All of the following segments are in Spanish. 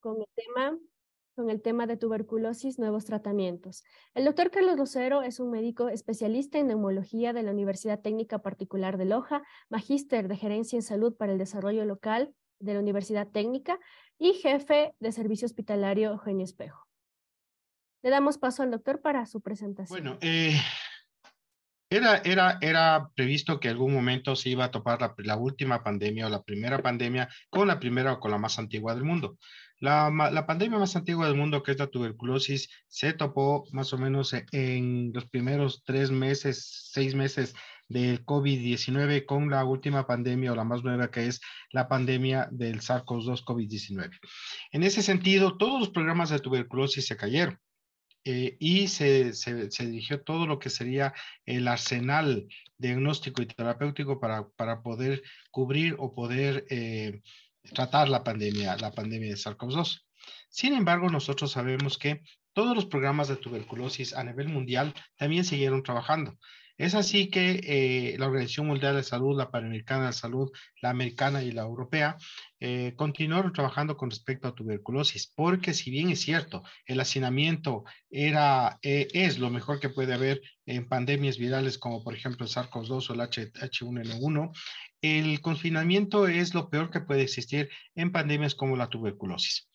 con el tema con el tema de tuberculosis, nuevos tratamientos. El doctor Carlos Lucero es un médico especialista en neumología de la Universidad Técnica Particular de Loja, magíster de Gerencia en Salud para el Desarrollo Local de la Universidad Técnica y jefe de Servicio Hospitalario Eugenio Espejo. Le damos paso al doctor para su presentación. Bueno, eh, era, era, previsto que algún momento se iba a topar la, última pandemia o la primera pandemia con la primera o con la más antigua del mundo. La, la pandemia más antigua del mundo, que es la tuberculosis, se topó más o menos en los primeros tres meses, seis meses del COVID-19 con la última pandemia o la más nueva que es la pandemia del SARS-CoV-2 COVID-19. En ese sentido, todos los programas de tuberculosis se cayeron. Eh, y se, se, dirigió todo lo que sería el arsenal diagnóstico y terapéutico para, poder cubrir o poder eh, tratar la pandemia, la pandemia de SARS-CoV-2. Sin embargo, nosotros sabemos que todos los programas de tuberculosis a nivel mundial también siguieron trabajando. Es así que eh, la Organización Mundial de Salud, la Panamericana de Salud, la Americana y la Europea eh, continuaron trabajando con respecto a tuberculosis, porque si bien es cierto, el hacinamiento era, eh, es lo mejor que puede haber en pandemias virales como por ejemplo el SARS-CoV-2 o el H1N1, el confinamiento es lo peor que puede existir en pandemias como la tuberculosis.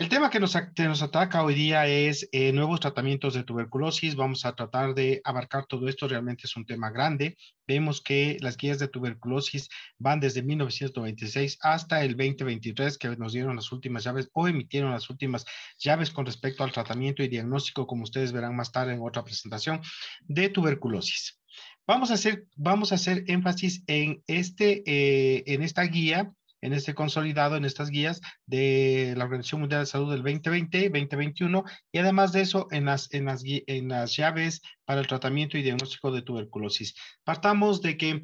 El tema que nos, ataca hoy día es eh, nuevos tratamientos de tuberculosis. Vamos a tratar de abarcar todo esto. Realmente es un tema grande. Vemos que las guías de tuberculosis van desde 1926 hasta el 2023, que nos dieron las últimas llaves o emitieron las últimas llaves con respecto al tratamiento y diagnóstico, como ustedes verán más tarde en otra presentación, de tuberculosis. Vamos a hacer, vamos a hacer énfasis en, este, eh, en esta guía en este consolidado, en estas guías de la Organización Mundial de Salud del 2020, 2021 y además de eso en las, en las, en las llaves para el tratamiento y diagnóstico de tuberculosis. Partamos de que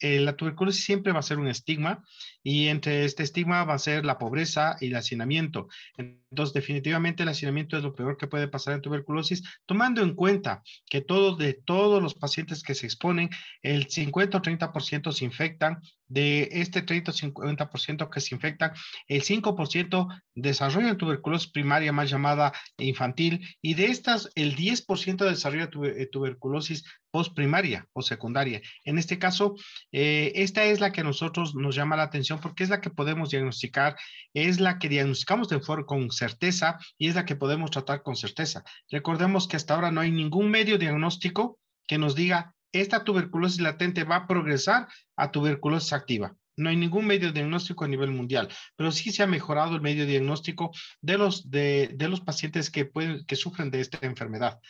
la tuberculosis siempre va a ser un estigma y entre este estigma va a ser la pobreza y el hacinamiento. Entonces, definitivamente el hacinamiento es lo peor que puede pasar en tuberculosis, tomando en cuenta que todos de todos los pacientes que se exponen, el 50 o 30% se infectan, de este 30 o 50% que se infectan, el 5% desarrolla tuberculosis primaria más llamada infantil y de estas el 10% desarrolla eh, tuberculosis postprimaria o secundaria. En este caso, eh, esta es la que a nosotros nos llama la atención porque es la que podemos diagnosticar, es la que diagnosticamos de forma, con certeza y es la que podemos tratar con certeza. Recordemos que hasta ahora no hay ningún medio diagnóstico que nos diga esta tuberculosis latente va a progresar a tuberculosis activa. No hay ningún medio diagnóstico a nivel mundial, pero sí se ha mejorado el medio diagnóstico de los, de, los pacientes que, que sufren de esta enfermedad.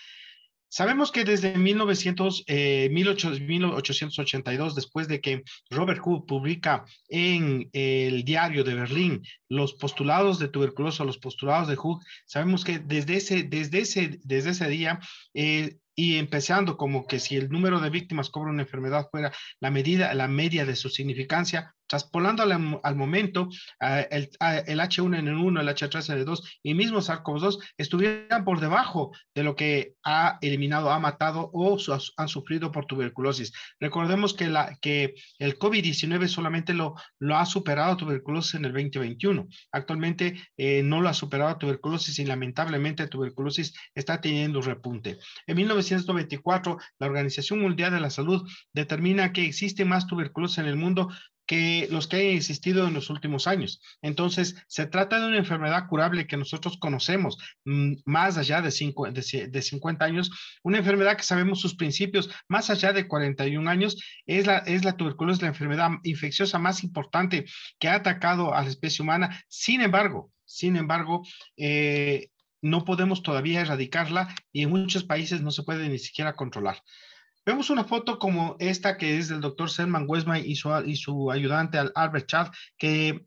Sabemos que desde 1900, eh, 1882, después de que Robert Hooke publica en el diario de Berlín los postulados de tuberculosis, los postulados de Hooke, sabemos que desde ese, desde ese, desde ese día eh, y empezando como que si el número de víctimas cobra una enfermedad fuera la medida, la media de su significancia, Traspolando al, momento, el, H1N1, el H3N2 y mismo SARS-CoV-2 estuvieran por debajo de lo que ha eliminado, ha matado o han sufrido por tuberculosis. Recordemos que, la, que el COVID-19 solamente lo, lo ha superado tuberculosis en el 2021. Actualmente eh, no lo ha superado tuberculosis y lamentablemente tuberculosis está teniendo un repunte. En 1994, la Organización Mundial de la Salud determina que existe más tuberculosis en el mundo que los que han existido en los últimos años. Entonces, se trata de una enfermedad curable que nosotros conocemos mm, más allá de, 50 años, una enfermedad que sabemos sus principios más allá de 41 años, es la, es la tuberculosis, la enfermedad infecciosa más importante que ha atacado a la especie humana. Sin embargo, sin embargo, eh, no podemos todavía erradicarla y en muchos países no se puede ni siquiera controlar. Vemos una foto como esta que es del doctor Selman Westman y su, y su ayudante Albert Chad, que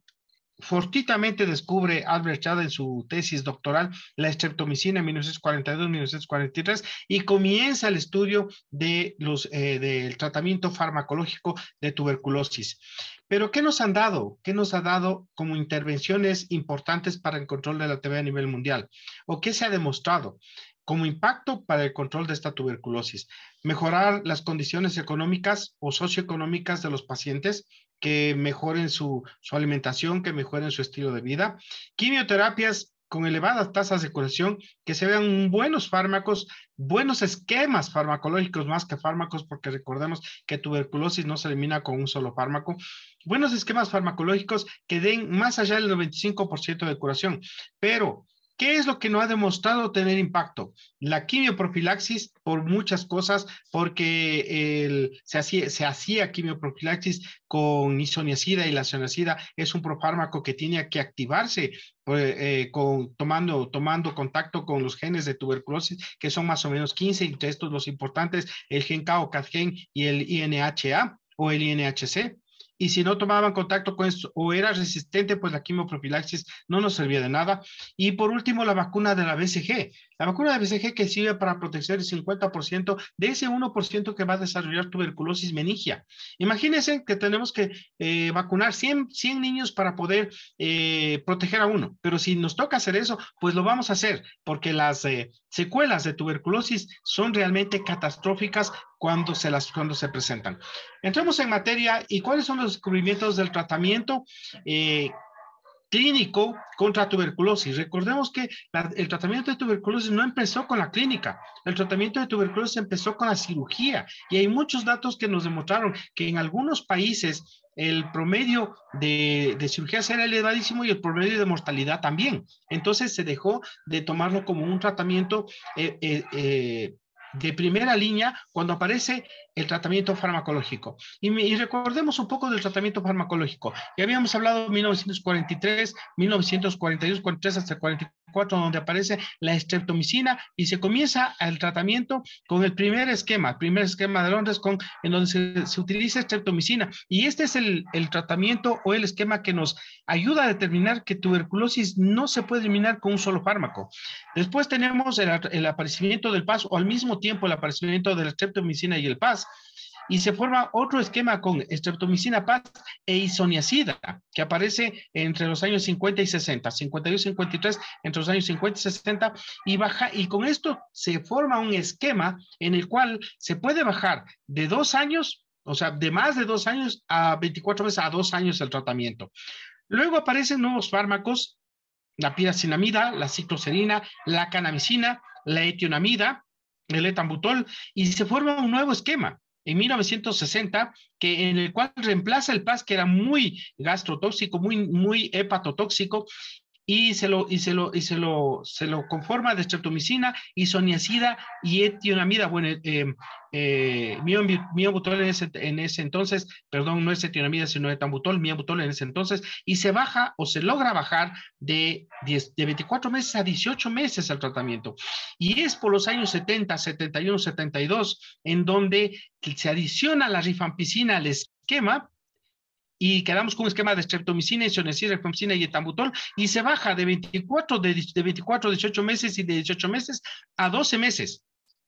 fortitamente descubre Albert Chad en su tesis doctoral la estreptomicina en 1942-1943 y comienza el estudio de los, eh, del tratamiento farmacológico de tuberculosis. Pero ¿qué nos han dado? ¿Qué nos ha dado como intervenciones importantes para el control de la TB a nivel mundial? ¿O qué se ha demostrado? como impacto para el control de esta tuberculosis, mejorar las condiciones económicas o socioeconómicas de los pacientes, que mejoren su, alimentación, que mejoren su estilo de vida, quimioterapias con elevadas tasas de curación, que se vean buenos fármacos, buenos esquemas farmacológicos más que fármacos, porque recordemos que tuberculosis no se elimina con un solo fármaco, buenos esquemas farmacológicos que den más allá del 95% de curación, pero ¿Qué es lo que no ha demostrado tener impacto? La quimioprofilaxis por muchas cosas, porque se, hacía, se quimioprofilaxis con isoniacida y la isoniacida es un profármaco que tiene que activarse pues, eh, con, tomando, tomando contacto con los genes de tuberculosis, que son más o menos 15, entre estos los importantes, el gen K o y el INHA o el INHC y si no tomaban contacto con esto o era resistente, pues la quimio-profilaxis no nos servía de nada. Y por último, la vacuna de la BCG. La vacuna de la BCG que sirve para proteger el 50% de ese 1% que va a desarrollar tuberculosis meningia. Imagínense que tenemos que eh, vacunar 100, 100, niños para poder eh, proteger a uno, pero si nos toca hacer eso, pues lo vamos a hacer, porque las... Eh, secuelas de tuberculosis son realmente catastróficas cuando se, las, cuando se presentan. Entremos en materia y cuáles son los descubrimientos del tratamiento. Eh, clínico contra tuberculosis. Recordemos que el tratamiento de tuberculosis no empezó con la clínica, el tratamiento de tuberculosis empezó con la cirugía y hay muchos datos que nos demostraron que en algunos países el promedio de, de cirugía era elevadísimo y el promedio de mortalidad también. Entonces se dejó de tomarlo como un tratamiento eh, eh, eh, de primera línea cuando aparece el tratamiento farmacológico. Y, recordemos un poco del tratamiento farmacológico. Ya habíamos hablado de 1943, 1942, 43 hasta 44 donde aparece la estreptomicina y se comienza el tratamiento con el primer esquema, el primer esquema de Londres con, en donde se, se utiliza estreptomicina. Y este es el, el, tratamiento o el esquema que nos ayuda a determinar que tuberculosis no se puede eliminar con un solo fármaco. Después tenemos el, el aparecimiento del PAS o al mismo tiempo el aparecimiento de la estreptomicina y el PAS y se forma otro esquema con streptomicina PAS e isoniacida, que aparece entre los años 50 y 60, 52 53, entre los años 50 y 60, y baja, y con esto se forma un esquema en el cual se puede bajar de dos años, o sea, de más de dos años a 24 meses a dos años el tratamiento. Luego aparecen nuevos fármacos, la piracinamida, la cicloserina, la canamicina, la etionamida, el etambutol, y se forma un nuevo esquema en 1960, que en el cual reemplaza el PAS, que era muy gastrotóxico, muy, muy hepatotóxico, y se lo, y se lo, y se lo, se lo conforma de streptomicina, isoniacida y etionamida. Bueno, eh, eh, eh, miobutol en ese, en ese entonces, perdón, no es etionamida, sino etambutol, miobutol en ese entonces, y se baja o se logra bajar de, de 24 meses a 18 meses al tratamiento. Y es por los años 70, 71, 72, en donde se adiciona la rifampicina al esquema y quedamos con un esquema de streptomicina, isoniazida, rifampicina y etambutol y se baja de 24, de, de 24 18 meses y de 18 meses a 12 meses.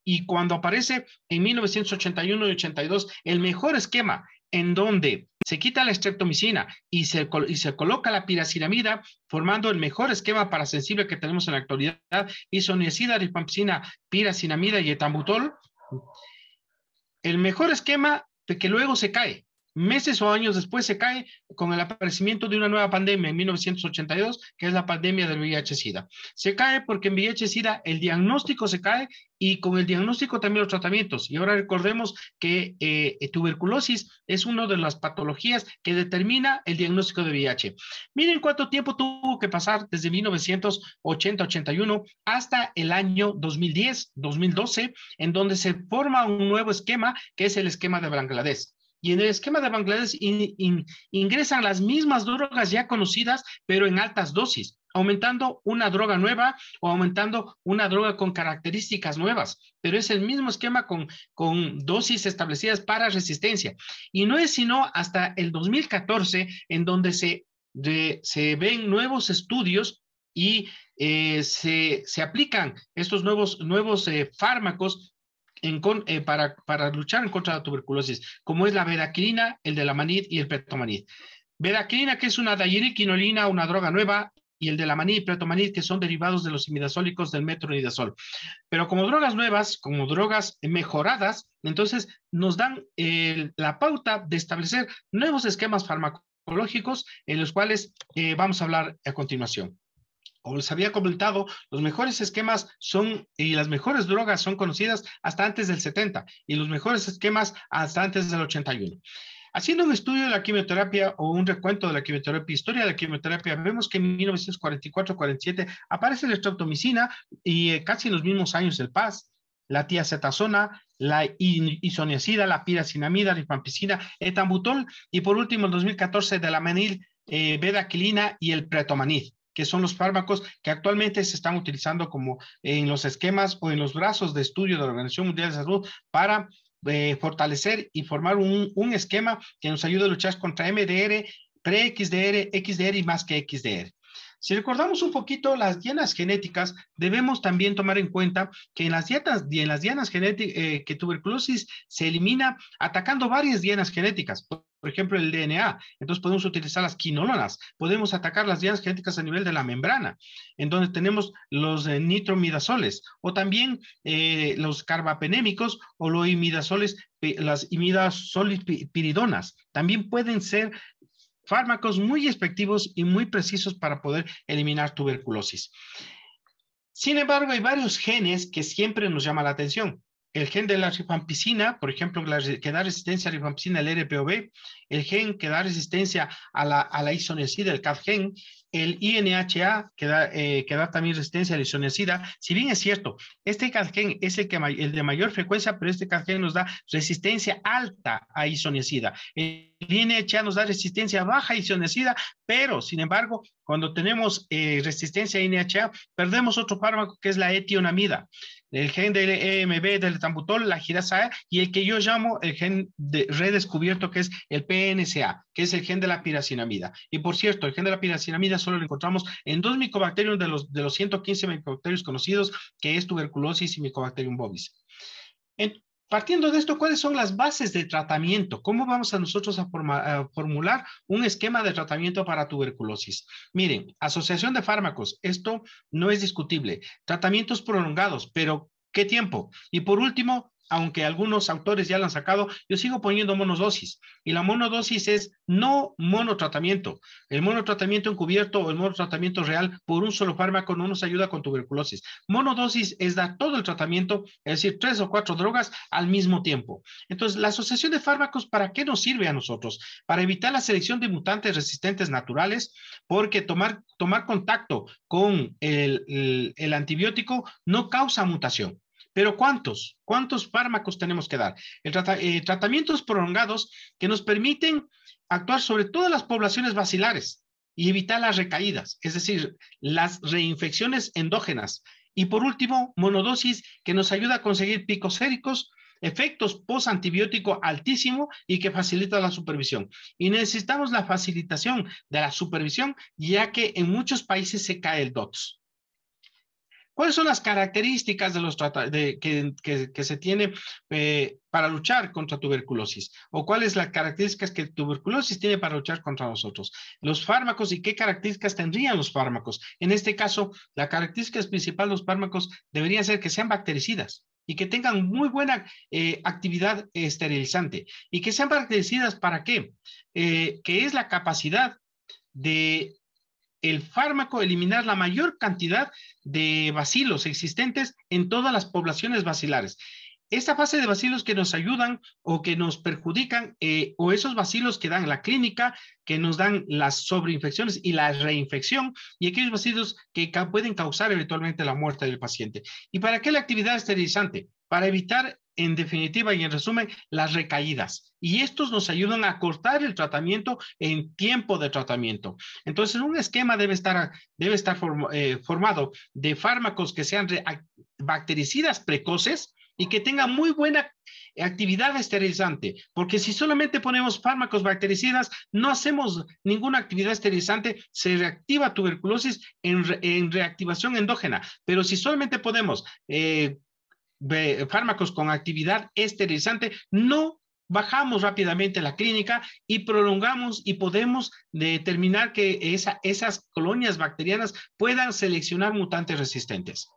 Y cuando aparece en 1981 y 82 el mejor esquema en donde se quita la streptomicina y se, y se coloca la piracinamida, formando el mejor esquema parasensible que tenemos en la actualidad, isoniazida, rifampicina, piracinamida y etambutol. El mejor esquema de que luego se cae meses o años después se cae con el aparecimiento de una nueva pandemia en 1982, que es la pandemia del VIH-Sida. Se cae porque en VIH-Sida el diagnóstico se cae y con el diagnóstico también los tratamientos. Y ahora recordemos que eh, eh, tuberculosis es una de las patologías que determina el diagnóstico de VIH. Miren cuánto tiempo tuvo que pasar desde 1980-81 hasta el año 2010-2012, en donde se forma un nuevo esquema que es el esquema de Bangladesh y en el esquema de Bangladesh ingresan las mismas drogas ya conocidas, pero en altas dosis, aumentando una droga nueva o aumentando una droga con características nuevas, pero es el mismo esquema con, con dosis establecidas para resistencia. Y no es sino hasta el 2014 en donde se, se ven nuevos estudios y eh, se, se, aplican estos nuevos, nuevos eh, fármacos eh, para, luchar en contra de la tuberculosis, como es la vedacrina, el de la manid y el pretomanid. Vedacrina, que es una dayiriquinolina, una droga nueva, y el de la maní y pretomanid, que son derivados de los imidazólicos del metronidazol. Pero como drogas nuevas, como drogas mejoradas, entonces nos dan eh, la pauta de establecer nuevos esquemas farmacológicos, en los cuales eh, vamos a hablar a continuación o les había comentado, los mejores esquemas son y las mejores drogas son conocidas hasta antes del 70 y los mejores esquemas hasta antes del 81. Haciendo un estudio de la quimioterapia o un recuento de la quimioterapia, historia de la quimioterapia, vemos que en 1944-47 aparece la estreptomicina y eh, casi en los mismos años el PAS, la tiacetazona, la isoniacida, la piracinamida, la rifampicina, etambutol y por último en 2014 de la menil, eh, y el pretomanid que son los fármacos que actualmente se están utilizando como en los esquemas o en los brazos de estudio de la Organización Mundial de Salud para eh, fortalecer y formar un, esquema que nos ayude a luchar contra MDR, pre-XDR, XDR y más que XDR. Si recordamos un poquito las dianas genéticas, debemos también tomar en cuenta que en las dietas y en las dianas genéticas, eh, que tuberculosis se elimina atacando varias dianas genéticas por ejemplo, el DNA. Entonces podemos utilizar las quinolonas, podemos atacar las vías genéticas a nivel de la membrana, en donde tenemos los eh, nitromidasoles, o también eh, los carbapenémicos o los imidazoles, las imidasolipiridonas. También pueden ser fármacos muy efectivos y muy precisos para poder eliminar tuberculosis. Sin embargo, hay varios genes que siempre nos llama la atención el gen de la rifampicina, por ejemplo, que da resistencia a la rifampicina, el RPOB. el gen que da resistencia a la, isonecida, el CAD-gen, el INHA, que da, eh, que también resistencia a la isonecida. Si bien es cierto, este CAD-gen es el, que, el de mayor frecuencia, pero este CAD-gen nos da resistencia alta a isonecida. El INHA nos da resistencia baja a isonecida, pero, sin embargo, cuando tenemos eh, resistencia a INHA, perdemos otro fármaco que es la etionamida el gen del EMB, del tambutol, la girasa e, y el que yo llamo el gen de redescubierto, que es el PNSA, que es el gen de la piracinamida. Y por cierto, el gen de la piracinamida solo lo encontramos en dos micobacterios de los, de los 115 micobacterios conocidos, que es tuberculosis y micobacterium bovis. Partiendo de esto, ¿cuáles son las bases de tratamiento? ¿Cómo vamos a nosotros a, a, formular un esquema de tratamiento para tuberculosis? Miren, asociación de fármacos, esto no es discutible. Tratamientos prolongados, pero ¿qué tiempo? Y por último, aunque algunos autores ya lo han sacado, yo sigo poniendo monodosis. Y la monodosis es no monotratamiento. El monotratamiento encubierto o el monotratamiento real por un solo fármaco no nos ayuda con tuberculosis. Monodosis es dar todo el tratamiento, es decir, tres o cuatro drogas al mismo tiempo. Entonces, la asociación de fármacos, ¿para qué nos sirve a nosotros? Para evitar la selección de mutantes resistentes naturales, porque tomar, tomar contacto con el antibiótico no causa mutación. Pero ¿cuántos? ¿Cuántos fármacos tenemos que dar? Eh, tratamientos prolongados que nos permiten actuar sobre todas las poblaciones vacilares y evitar las recaídas, es decir, las reinfecciones endógenas. Y por último, monodosis que nos ayuda a conseguir picos séricos, efectos post-antibiótico altísimo y que facilita la supervisión. Y necesitamos la facilitación de la supervisión, ya que en muchos países se cae el DOTS. ¿Cuáles son las características de los de, que, se tiene eh, para luchar contra tuberculosis? ¿O cuáles las características que tuberculosis tiene para luchar contra nosotros? Los fármacos y qué características tendrían los fármacos. En este caso, la característica principal de los fármacos debería ser que sean bactericidas y que tengan muy buena eh, actividad esterilizante y que sean bactericidas para qué? Eh, que es la capacidad de el fármaco eliminar la mayor cantidad de bacilos existentes en todas las poblaciones bacilares. Esta fase de bacilos que nos ayudan o que nos perjudican, eh, o esos bacilos que dan la clínica, que nos dan las sobreinfecciones y la reinfección, y aquellos bacilos que pueden causar eventualmente la muerte del paciente. ¿Y para qué la actividad esterilizante? Para evitar en definitiva y en resumen, las recaídas. Y estos nos ayudan a cortar el tratamiento en tiempo de tratamiento. Entonces, un esquema debe estar, debe estar eh, formado de fármacos que sean bactericidas precoces y que tengan muy buena actividad esterilizante, porque si solamente ponemos fármacos bactericidas, no hacemos ninguna actividad esterilizante, se reactiva tuberculosis en, reactivación endógena, pero si solamente podemos... Eh, fármacos con actividad esterilizante, no bajamos rápidamente la clínica y prolongamos y podemos determinar que esas colonias bacterianas puedan seleccionar mutantes resistentes.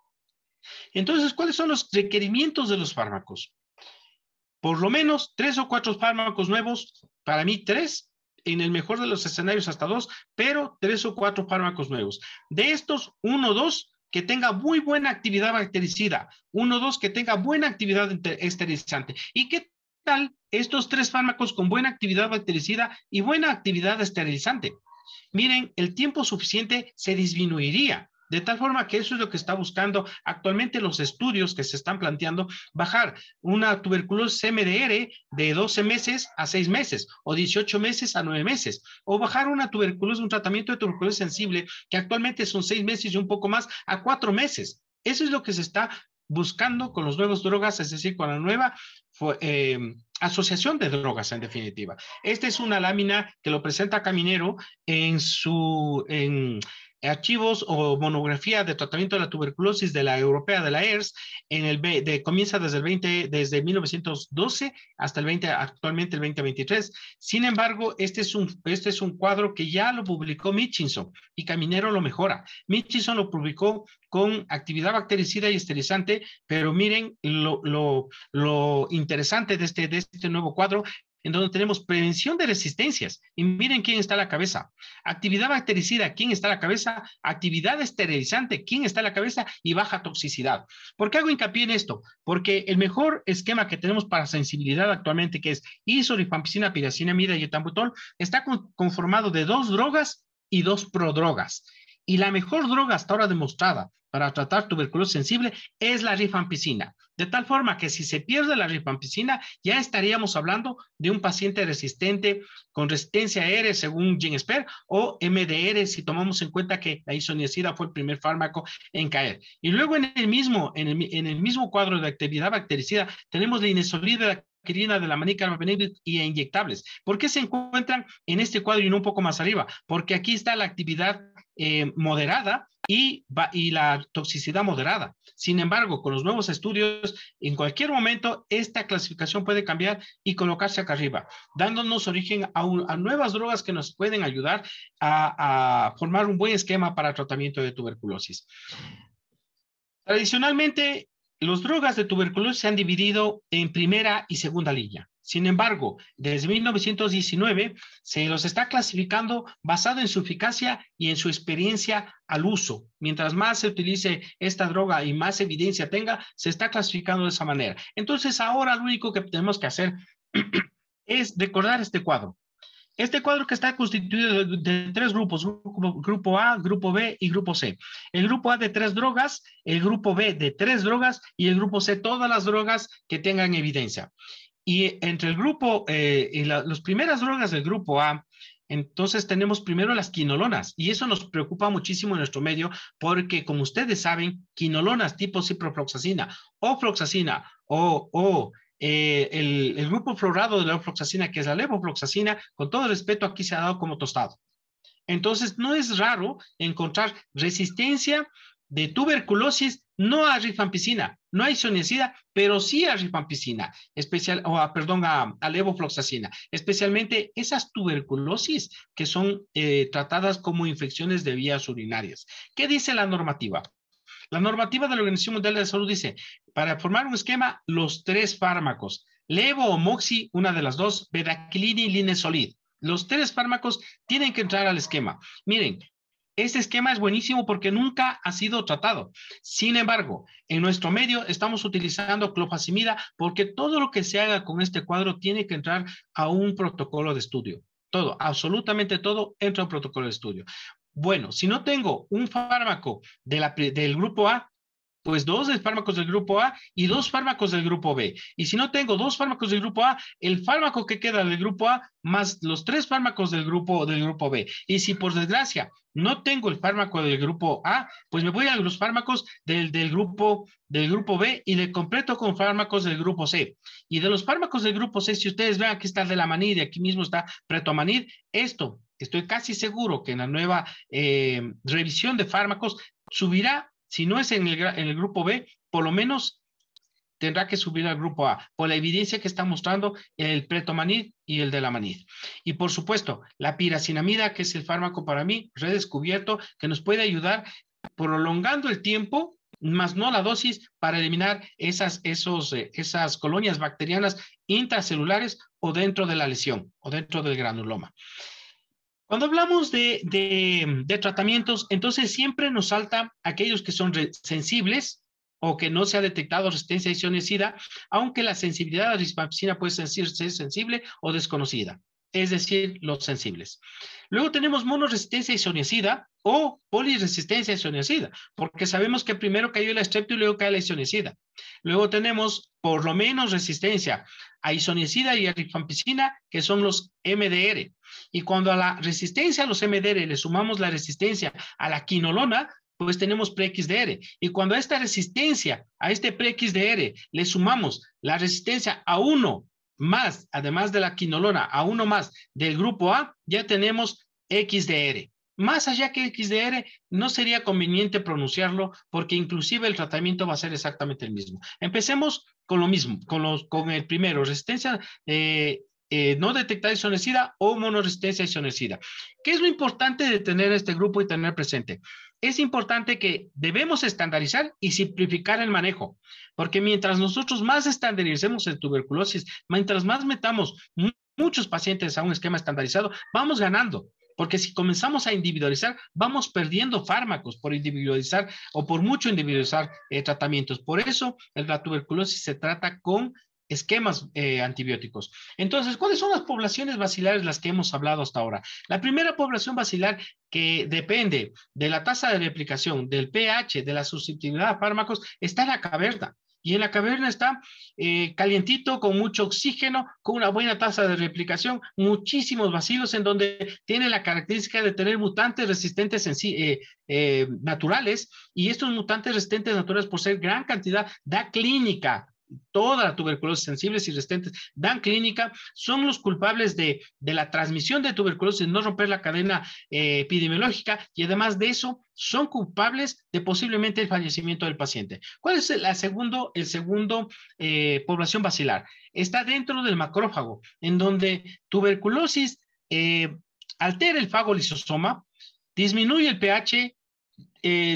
Entonces, ¿cuáles son los requerimientos de los fármacos? Por lo menos tres o cuatro fármacos nuevos, para mí tres, en el mejor de los escenarios hasta dos, pero tres o cuatro fármacos nuevos. De estos, uno o dos que tenga muy buena actividad bactericida. Uno, dos, que tenga buena actividad esterilizante. ¿Y qué tal estos tres fármacos con buena actividad bactericida y buena actividad esterilizante? Miren, el tiempo suficiente se disminuiría de tal forma que eso es lo que está buscando actualmente los estudios que se están planteando, bajar una tuberculosis MDR de 12 meses a 6 meses o 18 meses a 9 meses, o bajar una tuberculosis, un tratamiento de tuberculosis sensible, que actualmente son 6 meses y un poco más, a 4 meses. Eso es lo que se está buscando con los nuevos drogas, es decir, con la nueva Em, asociación de drogas, en definitiva. Esta es una lámina que lo presenta Caminero en su en archivos o monografía de tratamiento de la tuberculosis de la europea de la ERS en el de, comienza desde el 20 desde 1912 hasta el 20 actualmente el 2023. Sin embargo, este es un este es un cuadro que ya lo publicó Mitchinson y Caminero lo mejora. Mitchinson lo publicó con actividad bactericida y esterilizante, pero miren lo lo lo Interesante este, de este, nuevo cuadro en donde tenemos prevención de resistencias. Y miren quién está la cabeza. Actividad bactericida, quién está la cabeza. Actividad esterilizante, quién está la cabeza. Y baja toxicidad. ¿Por qué hago hincapié en esto? Porque el mejor esquema que tenemos para sensibilidad actualmente, que es isorifampicina, piracinamida y etambutol, está conformado de dos drogas y dos prodrogas. Y la mejor droga hasta ahora demostrada para tratar tuberculosis sensible es la rifampicina. De tal forma que si se pierde la rifampicina, ya estaríamos hablando de un paciente resistente con resistencia a R según Sper, o MDR si tomamos en cuenta que la isoniazida fue el primer fármaco en caer. Y luego en el mismo, en el, mismo cuadro de actividad bactericida tenemos la inesolida de la manica y e inyectables. ¿Por qué se encuentran en este cuadro y no un poco más arriba? Porque aquí está la actividad eh, moderada y, la toxicidad moderada. Sin embargo, con los nuevos estudios, en cualquier momento esta clasificación puede cambiar y colocarse acá arriba, dándonos origen a, nuevas drogas que nos pueden ayudar a, a formar un buen esquema para tratamiento de tuberculosis. Tradicionalmente, los drogas de tuberculosis se han dividido en primera y segunda línea. Sin embargo, desde 1919 se los está clasificando basado en su eficacia y en su experiencia al uso. Mientras más se utilice esta droga y más evidencia tenga, se está clasificando de esa manera. Entonces, ahora lo único que tenemos que hacer es recordar este cuadro. Este cuadro que está constituido de, tres grupos, grupo, A, grupo B y grupo C. El grupo A de tres drogas, el grupo B de tres drogas y el grupo C todas las drogas que tengan evidencia. Y entre el grupo eh, y las primeras drogas del grupo A, entonces tenemos primero las quinolonas y eso nos preocupa muchísimo en nuestro medio porque como ustedes saben, quinolonas tipo ciprofloxacina o floxacina o, o eh, el, el, grupo florado de la floxacina que es la levofloxacina, con todo respeto aquí se ha dado como tostado. Entonces no es raro encontrar resistencia de tuberculosis no a rifampicina, no hay sonicida, pero sí a rifampicina, especial, o perdón, a, levofloxacina, especialmente esas tuberculosis que son eh, tratadas como infecciones de vías urinarias. ¿Qué dice la normativa? La normativa de la Organización Mundial de la Salud dice, para formar un esquema, los tres fármacos, levo o moxi, una de las dos, bedaquilina y linesolid. Los tres fármacos tienen que entrar al esquema. Miren, este esquema es buenísimo porque nunca ha sido tratado. Sin embargo, en nuestro medio estamos utilizando clofazimida porque todo lo que se haga con este cuadro tiene que entrar a un protocolo de estudio. Todo, absolutamente todo entra a un protocolo de estudio. Bueno, si no tengo un fármaco del grupo A, pues dos fármacos del grupo A y dos fármacos del grupo B. Y si no tengo dos fármacos del grupo A, el fármaco que queda del grupo A más los tres fármacos del grupo, del grupo B. Y si por desgracia no tengo el fármaco del grupo A, pues me voy a los fármacos del, grupo, del grupo B y le completo con fármacos del grupo C. Y de los fármacos del grupo C, si ustedes ven, aquí está el de la manid y aquí mismo está pretomanid, esto estoy casi seguro que en la nueva eh, revisión de fármacos subirá si no es en el, grupo B, por lo menos tendrá que subir al grupo A por la evidencia que está mostrando el pretomanid y el de la manid. Y por supuesto, la piracinamida, que es el fármaco para mí redescubierto, que nos puede ayudar prolongando el tiempo, más no la dosis, para eliminar esas, eh, esas colonias bacterianas intracelulares o dentro de la lesión o dentro del granuloma. Cuando hablamos de, tratamientos, entonces siempre nos salta aquellos que son sensibles o que no se ha detectado resistencia a isoniazida, aunque la sensibilidad a la rifampicina puede ser sensible o desconocida, es decir, los sensibles. Luego tenemos monoresistencia a isoniacida o poliresistencia isoniacida, porque sabemos que primero cayó el estrepto y luego cae la isoniacida. Luego tenemos por lo menos resistencia a isoniacida y a rifampicina, que son los MDR, y cuando a la resistencia a los MDR le sumamos la resistencia a la quinolona, pues tenemos pre-XDR. Y cuando a esta resistencia, a este pre-XDR, le sumamos la resistencia a uno más, además de la quinolona, a uno más del grupo A, ya tenemos XDR. Más allá que XDR, no sería conveniente pronunciarlo porque inclusive el tratamiento va a ser exactamente el mismo. Empecemos con lo mismo, con, los, con el primero, resistencia eh, eh, no detectada isonecida o monoresistencia isonecida. ¿Qué es lo importante de tener este grupo y tener presente? Es importante que debemos estandarizar y simplificar el manejo, porque mientras nosotros más estandaricemos en tuberculosis, mientras más metamos muchos pacientes a un esquema estandarizado, vamos ganando. Porque si comenzamos a individualizar, vamos perdiendo fármacos por individualizar o por mucho individualizar eh, tratamientos. Por eso, la tuberculosis se trata con esquemas eh, antibióticos. Entonces, ¿cuáles son las poblaciones vacilares las que hemos hablado hasta ahora? La primera población vacilar que depende de la tasa de replicación, del pH, de la susceptibilidad a fármacos, está en la caverna. Y en la caverna está eh, calientito, con mucho oxígeno, con una buena tasa de replicación, muchísimos vacíos en donde tiene la característica de tener mutantes resistentes eh, naturales. Y estos mutantes resistentes naturales, por ser gran cantidad, da clínica toda la tuberculosis sensibles y resistentes dan clínica, son los culpables de, la transmisión de tuberculosis, no romper la cadena eh, epidemiológica y además de eso son culpables de posiblemente el fallecimiento del paciente. ¿Cuál es el, segundo, el segundo eh, población vacilar? Está dentro del macrófago, en donde tuberculosis eh, altera el fago lisosoma, disminuye el pH,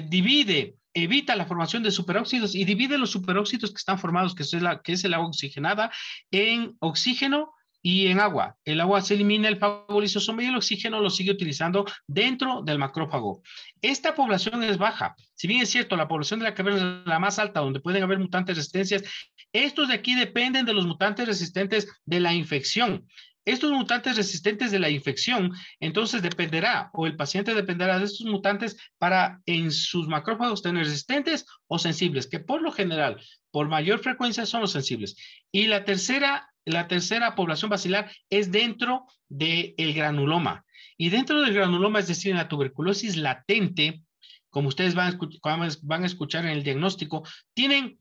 divide evita la formación de superóxidos y divide los superóxidos que están formados, que es, la, que es el agua oxigenada, en oxígeno y en agua. El agua se elimina el fagolizosoma y el oxígeno lo sigue utilizando dentro del macrófago. Esta población es baja. Si bien es cierto, la población de la caverna es la más alta, donde pueden haber mutantes resistencias, estos de aquí dependen de los mutantes resistentes de la infección estos mutantes resistentes de la infección, entonces dependerá o el paciente dependerá de estos mutantes para en sus macrófagos tener resistentes o sensibles, que por lo general, por mayor frecuencia son los sensibles. Y la tercera, la tercera población bacilar es dentro del granuloma. Y dentro del granuloma, es decir, en la tuberculosis latente, como ustedes van van a escuchar en el diagnóstico, tienen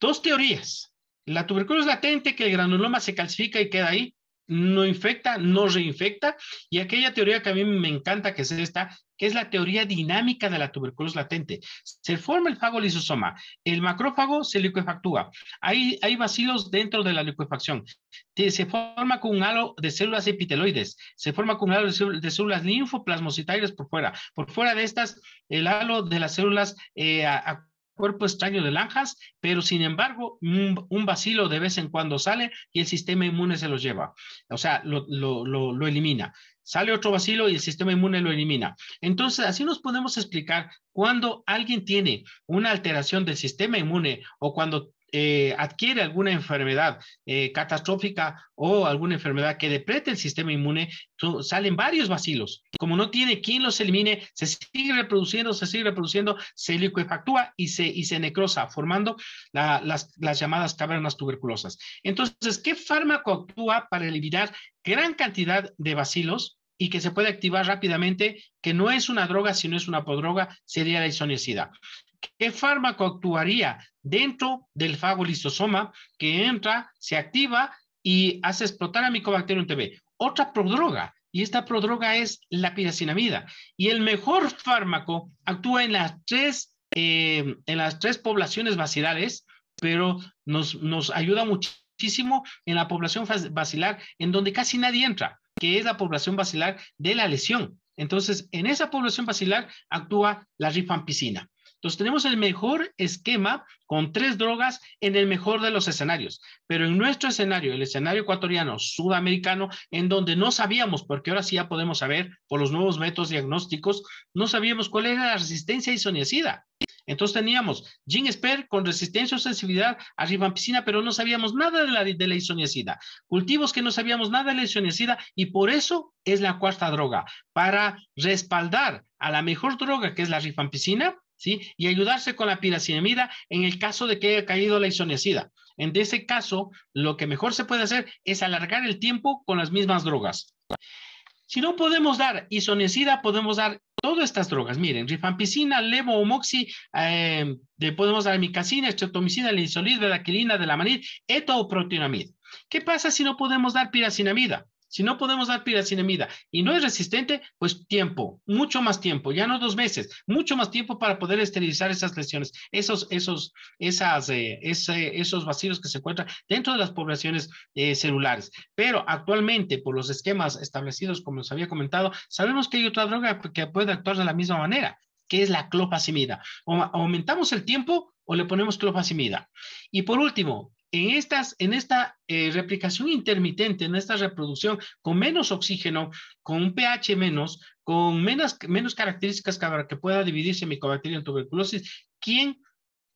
dos teorías. La tuberculosis latente, que el granuloma se calcifica y queda ahí, no infecta, no reinfecta. Y aquella teoría que a mí me encanta, que es esta, que es la teoría dinámica de la tuberculosis latente. Se forma el fagolisosoma, el macrófago se liquefactúa, hay, hay vacilos dentro de la liquefacción, se forma con un halo de células epiteloides, se forma con un halo de células linfoplasmocitarias por fuera, por fuera de estas, el halo de las células eh, cuerpo extraño de Lanjas, pero sin embargo, un, vacilo de vez en cuando sale y el sistema inmune se los lleva, o sea, lo, lo, elimina. Sale otro vacilo y el sistema inmune lo elimina. Entonces, así nos podemos explicar cuando alguien tiene una alteración del sistema inmune o cuando eh, adquiere alguna enfermedad eh, catastrófica o alguna enfermedad que deprete el sistema inmune, salen varios vacilos. Como no tiene quien los elimine, se sigue reproduciendo, se sigue reproduciendo, se liquefactúa y se, y se necrosa, formando las, llamadas cavernas tuberculosas. Entonces, ¿qué fármaco actúa para eliminar gran cantidad de vacilos y que se puede activar rápidamente, que no es una droga, sino es una podroga, sería la isonicidad? ¿Qué fármaco actuaría dentro del lisosoma que entra, se activa y hace explotar a Mycobacterium TB? Otra prodroga, y esta prodroga es la piracinamida. Y el mejor fármaco actúa en las tres, eh, en las tres poblaciones vacilares, pero nos, nos ayuda muchísimo en la población vacilar, en donde casi nadie entra, que es la población vacilar de la lesión. Entonces, en esa población vacilar actúa la rifampicina. Entonces tenemos el mejor esquema con tres drogas en el mejor de los escenarios, pero en nuestro escenario, el escenario ecuatoriano, sudamericano, en donde no sabíamos, porque ahora sí ya podemos saber por los nuevos métodos diagnósticos, no sabíamos cuál era la resistencia a isoniazida. Entonces teníamos Gene con resistencia o sensibilidad a rifampicina, pero no sabíamos nada de la, de la isoniacida. Cultivos que no sabíamos nada de la isoniacida y por eso es la cuarta droga, para respaldar a la mejor droga que es la rifampicina y ayudarse con la piracinamida en el caso de que haya caído la isoniacida. En ese caso, lo que mejor se puede hacer es alargar el tiempo con las mismas drogas. Si no podemos dar isoniacida, podemos dar todas estas drogas. Miren, rifampicina, levo, omoxi, eh, podemos dar micacina, estreptomicina, de la manid, etoprotinamid. ¿Qué pasa si no podemos dar piracinamida? Si no podemos dar piracinemida y no es resistente, pues tiempo, mucho más tiempo, ya no dos meses, mucho más tiempo para poder esterilizar esas lesiones, esos, esos, esas, eh, esos vacíos que se encuentran dentro de las poblaciones eh, celulares. Pero actualmente, por los esquemas establecidos, como les había comentado, sabemos que hay otra droga que puede actuar de la misma manera, que es la clopacimida. O aumentamos el tiempo o le ponemos clopacimida. Y por último, en, esta eh, replicación intermitente, en esta reproducción con menos oxígeno, con un pH menos, con menos, características para que pueda dividirse micobacteria en tuberculosis, ¿quién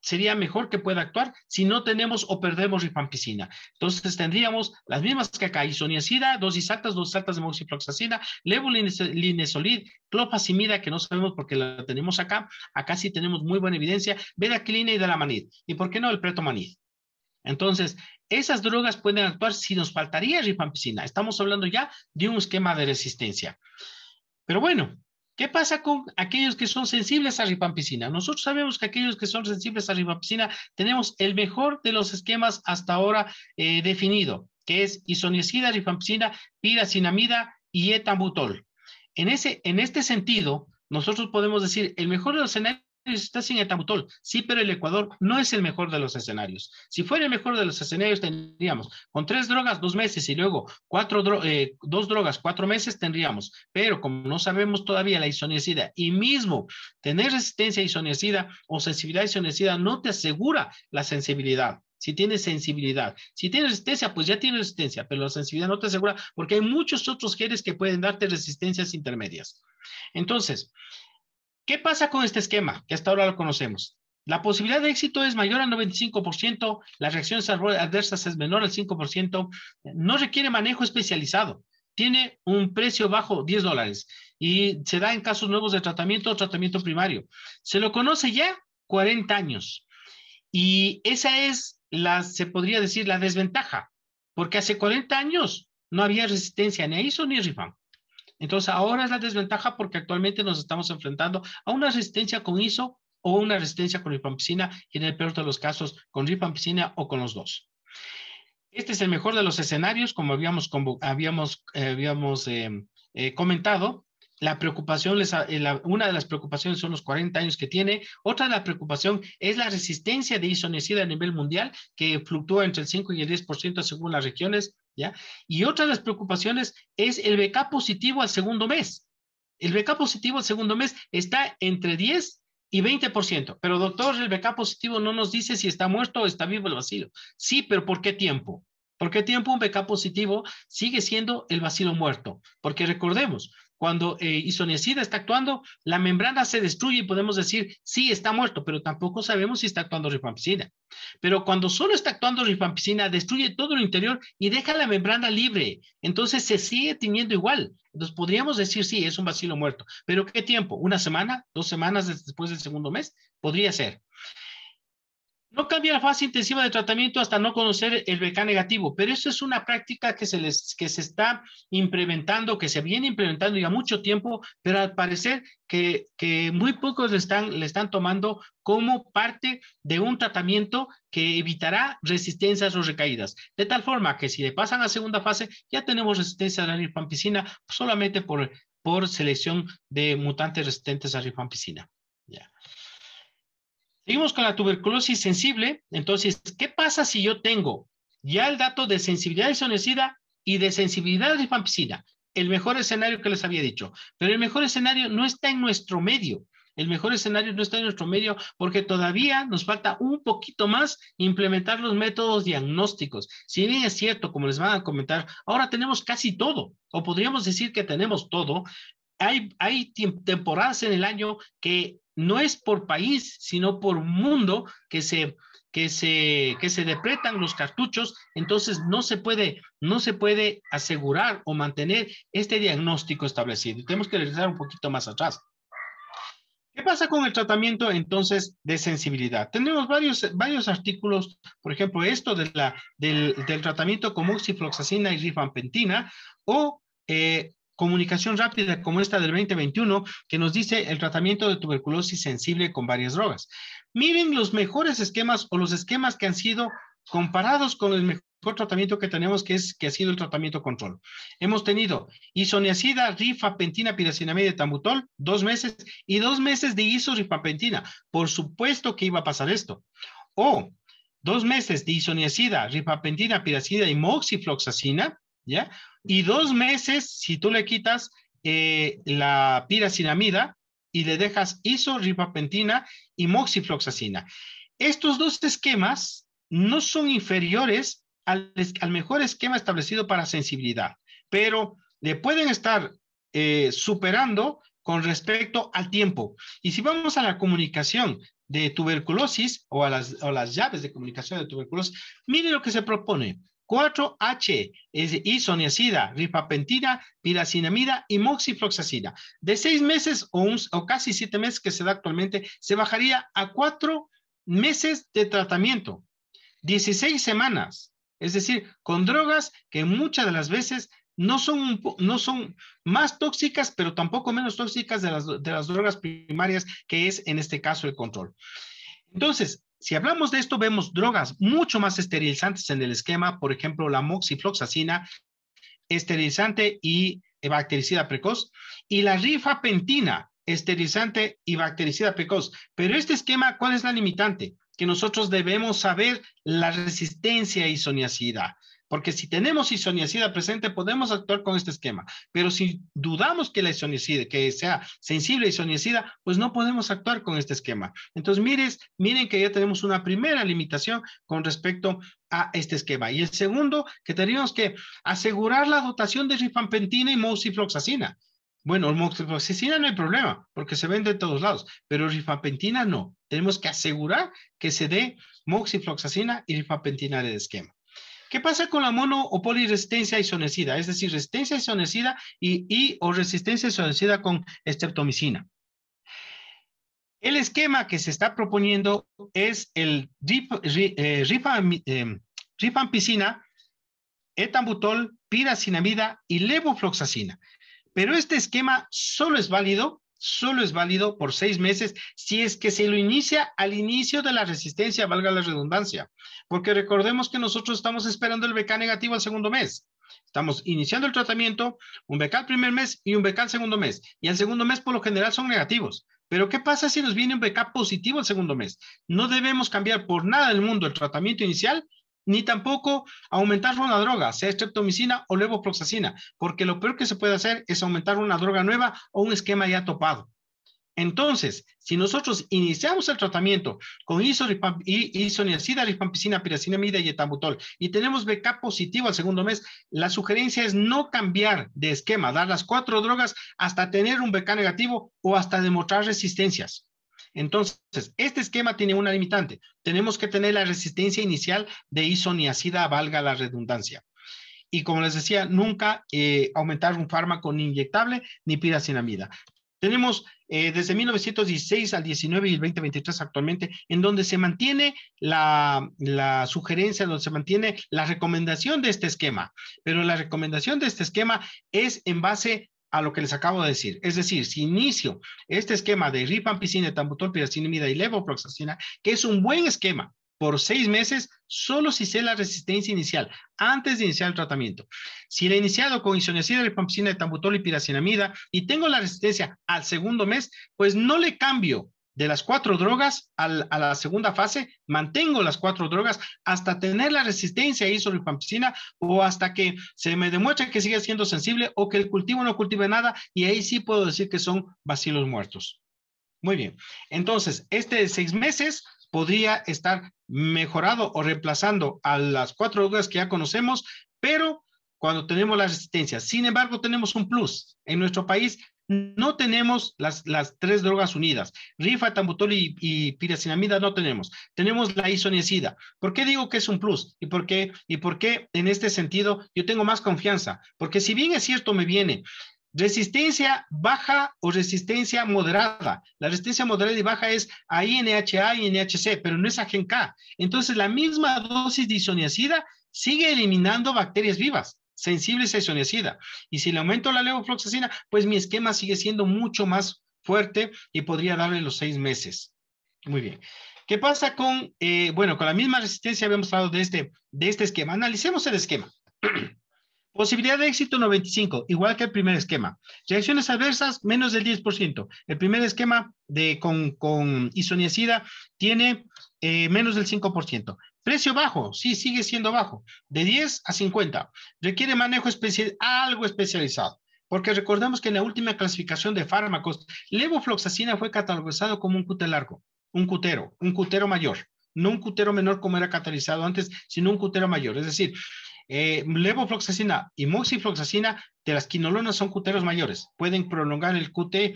sería mejor que pueda actuar si no tenemos o perdemos rifampicina. Entonces tendríamos las mismas que acá, isoniacida, dosis altas, dosis altas de moxifloxacina, levulinesolid, clofazimida, que no sabemos porque la tenemos acá, acá sí tenemos muy buena evidencia, veraclina y delamanid, y por qué no el pretomanid. Entonces, esas drogas pueden actuar si nos faltaría rifampicina. Estamos hablando ya de un esquema de resistencia. Pero bueno, ¿qué pasa con aquellos que son sensibles a rifampicina? Nosotros sabemos que aquellos que son sensibles a rifampicina tenemos el mejor de los esquemas hasta ahora eh, definido, que es isoniazida, rifampicina, piracinamida y etambutol. En, ese, en este sentido, nosotros podemos decir, el mejor de los escenarios está sin etamutol. Sí, pero el Ecuador no es el mejor de los escenarios. Si fuera el mejor de los escenarios, tendríamos con tres drogas dos meses y luego cuatro eh, dos drogas cuatro meses tendríamos. Pero como no sabemos todavía la isoniazida y mismo tener resistencia a isoniazida o sensibilidad a isoniazida no te asegura la sensibilidad si tienes sensibilidad. Si tienes resistencia, pues ya tienes resistencia, pero la sensibilidad no te asegura porque hay muchos otros genes que pueden darte resistencias intermedias. Entonces, ¿Qué pasa con este esquema? Que hasta ahora lo conocemos. La posibilidad de éxito es mayor al 95%, las reacciones adversas es menor al 5%, no requiere manejo especializado, tiene un precio bajo 10 dólares y se da en casos nuevos de tratamiento o tratamiento primario. Se lo conoce ya 40 años y esa es la, se podría decir, la desventaja, porque hace 40 años no había resistencia ni a ISO ni a RIFAM. Entonces, ahora es la desventaja porque actualmente nos estamos enfrentando a una resistencia con ISO o una resistencia con rifampicina y en el peor de los casos con rifampicina o con los dos. Este es el mejor de los escenarios, como habíamos, habíamos, eh, habíamos eh, eh, comentado. La preocupación, les, una de las preocupaciones son los 40 años que tiene. Otra de las preocupaciones es la resistencia de isoniazida a nivel mundial, que fluctúa entre el 5 y el 10% según las regiones. Y otra de las preocupaciones es el BK positivo al segundo mes. El BK positivo al segundo mes está entre 10 y 20%. Pero doctor, el BK positivo no nos dice si está muerto o está vivo el vacilo. Sí, pero ¿por qué tiempo? ¿Por qué tiempo un BK positivo sigue siendo el vacilo muerto? Porque recordemos, cuando eh, isoniazida está actuando, la membrana se destruye y podemos decir, sí, está muerto, pero tampoco sabemos si está actuando rifampicina. Pero cuando solo está actuando rifampicina, destruye todo el interior y deja la membrana libre. Entonces se sigue teniendo igual. Entonces podríamos decir, sí, es un vacilo muerto. Pero ¿qué tiempo? ¿Una semana? ¿Dos semanas después del segundo mes? Podría ser. No cambia la fase intensiva de tratamiento hasta no conocer el BK negativo, pero eso es una práctica que se, les, que se está implementando, que se viene implementando ya mucho tiempo, pero al parecer que, que muy pocos le están, le están tomando como parte de un tratamiento que evitará resistencias o recaídas. De tal forma que si le pasan a segunda fase, ya tenemos resistencia a la rifampicina solamente por, por selección de mutantes resistentes a rifampicina. Ya. Seguimos con la tuberculosis sensible. Entonces, ¿qué pasa si yo tengo ya el dato de sensibilidad de sonicida y de sensibilidad de rifampicina? El mejor escenario que les había dicho, pero el mejor escenario no está en nuestro medio. El mejor escenario no está en nuestro medio porque todavía nos falta un poquito más implementar los métodos diagnósticos. Si bien es cierto, como les van a comentar, ahora tenemos casi todo, o podríamos decir que tenemos todo. Hay, hay temporadas en el año que no es por país, sino por mundo que se, que se, que se depretan los cartuchos, entonces no se puede, no se puede asegurar o mantener este diagnóstico establecido. Tenemos que regresar un poquito más atrás. ¿Qué pasa con el tratamiento entonces de sensibilidad? Tenemos varios, varios artículos, por ejemplo, esto de la, del, tratamiento con moxifloxacina y rifampentina o eh, comunicación rápida como esta del 2021 que nos dice el tratamiento de tuberculosis sensible con varias drogas. Miren los mejores esquemas o los esquemas que han sido comparados con el mejor tratamiento que tenemos, que, es, que ha sido el tratamiento control. Hemos tenido isoniacida, rifapentina, pirazinamida, y dos meses, y dos meses de isorifapentina. Por supuesto que iba a pasar esto. O dos meses de isoniacida, rifapentina, piracida y moxifloxacina, y dos meses, si tú le quitas eh, la piracinamida y le dejas isoripapentina y moxifloxacina. Estos dos esquemas no son inferiores al, mejor esquema establecido para sensibilidad, pero le pueden estar eh, superando con respecto al tiempo. Y si vamos a la comunicación de tuberculosis o a las, o las llaves de comunicación de tuberculosis, mire lo que se propone. 4H es isoniazida, rifapentina, piracinamida y moxifloxacida. De seis meses o, casi siete meses que se da actualmente, se bajaría a cuatro meses de tratamiento, 16 semanas. Es decir, con drogas que muchas de las veces no son, más tóxicas, pero tampoco menos tóxicas de las drogas primarias, que es en este caso el control. Entonces, si hablamos de esto, vemos drogas mucho más esterilizantes en el esquema, por ejemplo, la moxifloxacina, esterilizante y eh, bactericida precoz, y la rifapentina, esterilizante y bactericida precoz. Pero este esquema, ¿cuál es la limitante? Que nosotros debemos saber la resistencia a isoniacida. Porque si tenemos isoniacida presente, podemos actuar con este esquema. Pero si dudamos que la isoniacida, que sea sensible a isoniacida, pues no podemos actuar con este esquema. Entonces, mires, miren que ya tenemos una primera limitación con respecto a este esquema. Y el segundo, que tenemos que asegurar la dotación de rifampentina y moxifloxacina. Bueno, moxifloxacina no hay problema, porque se vende en todos lados, pero rifampentina no. Tenemos que asegurar que se dé moxifloxacina y rifampentina de esquema. ¿Qué pasa con la mono o poliresistencia isonecida? Es decir, resistencia isonecida y, o resistencia isonecida con estreptomicina. El esquema que se está proponiendo es el eh, eh, rifampicina, etambutol, piracinamida y levofloxacina. Pero este esquema solo es válido solo es válido por seis meses si es que se lo inicia al inicio de la resistencia, valga la redundancia, porque recordemos que nosotros estamos esperando el BK negativo al segundo mes. Estamos iniciando el tratamiento, un BK al primer mes y un BK al segundo mes. Y al segundo mes por lo general son negativos. Pero ¿qué pasa si nos viene un BK positivo al segundo mes? No debemos cambiar por nada del mundo el tratamiento inicial ni tampoco aumentar una droga, sea streptomicina o levoproxacina, porque lo peor que se puede hacer es aumentar una droga nueva o un esquema ya topado. Entonces, si nosotros iniciamos el tratamiento con isoniazida, rifampicina, piracinamida y etambutol y tenemos BK positivo al segundo mes, la sugerencia es no cambiar de esquema, dar las cuatro drogas hasta tener un BK negativo o hasta demostrar resistencias. Entonces, este esquema tiene una limitante. Tenemos que tener la resistencia inicial de isoniacida, valga la redundancia. Y como les decía, nunca eh, aumentar un fármaco ni inyectable ni piracinamida. Tenemos eh, desde 1916 al 19 y el 2023 actualmente, en donde se mantiene la, la, sugerencia, donde se mantiene la recomendación de este esquema, pero la recomendación de este esquema es en base a lo que les acabo de decir. Es decir, si inicio este esquema de rifampicina, tambutol, piracinamida y levoproxacina, que es un buen esquema por seis meses, solo si sé la resistencia inicial antes de iniciar el tratamiento. Si le he iniciado con isoniazida, rifampicina, tambutol y piracinamida y tengo la resistencia al segundo mes, pues no le cambio de las cuatro drogas a la segunda fase, mantengo las cuatro drogas hasta tener la resistencia a isoripampicina o hasta que se me demuestre que sigue siendo sensible o que el cultivo no cultive nada y ahí sí puedo decir que son bacilos muertos. Muy bien. Entonces, este de seis meses podría estar mejorado o reemplazando a las cuatro drogas que ya conocemos, pero cuando tenemos la resistencia. Sin embargo, tenemos un plus. En nuestro país no tenemos las, tres drogas unidas. Rifa, tambutol y, piracinamida no tenemos. Tenemos la isoniazida, ¿Por qué digo que es un plus? ¿Y por qué, y por qué en este sentido yo tengo más confianza? Porque si bien es cierto, me viene Resistencia baja o resistencia moderada. La resistencia moderada y baja es a INHA y NHC, pero no es a K, Entonces, la misma dosis de isoniazida sigue eliminando bacterias vivas sensible a isoniazida. Y si le aumento la levofloxacina, pues mi esquema sigue siendo mucho más fuerte y podría darle los seis meses. Muy bien. ¿Qué pasa con, eh, bueno, con la misma resistencia habíamos hablado de este, de este esquema? Analicemos el esquema. Posibilidad de éxito 95, igual que el primer esquema. Reacciones adversas, menos del 10%. El primer esquema de, con, con isoniacida tiene eh, menos del 5%. Precio bajo, sí, sigue siendo bajo, de 10 a 50. Requiere manejo especial, algo especializado, porque recordemos que en la última clasificación de fármacos, levofloxacina fue catalogizado como un largo, un cutero, un cutero mayor, no un cutero menor como era catalizado antes, sino un cutero mayor. Es decir, eh, levofloxacina y moxifloxacina de las quinolonas son cuteros mayores, pueden prolongar el QT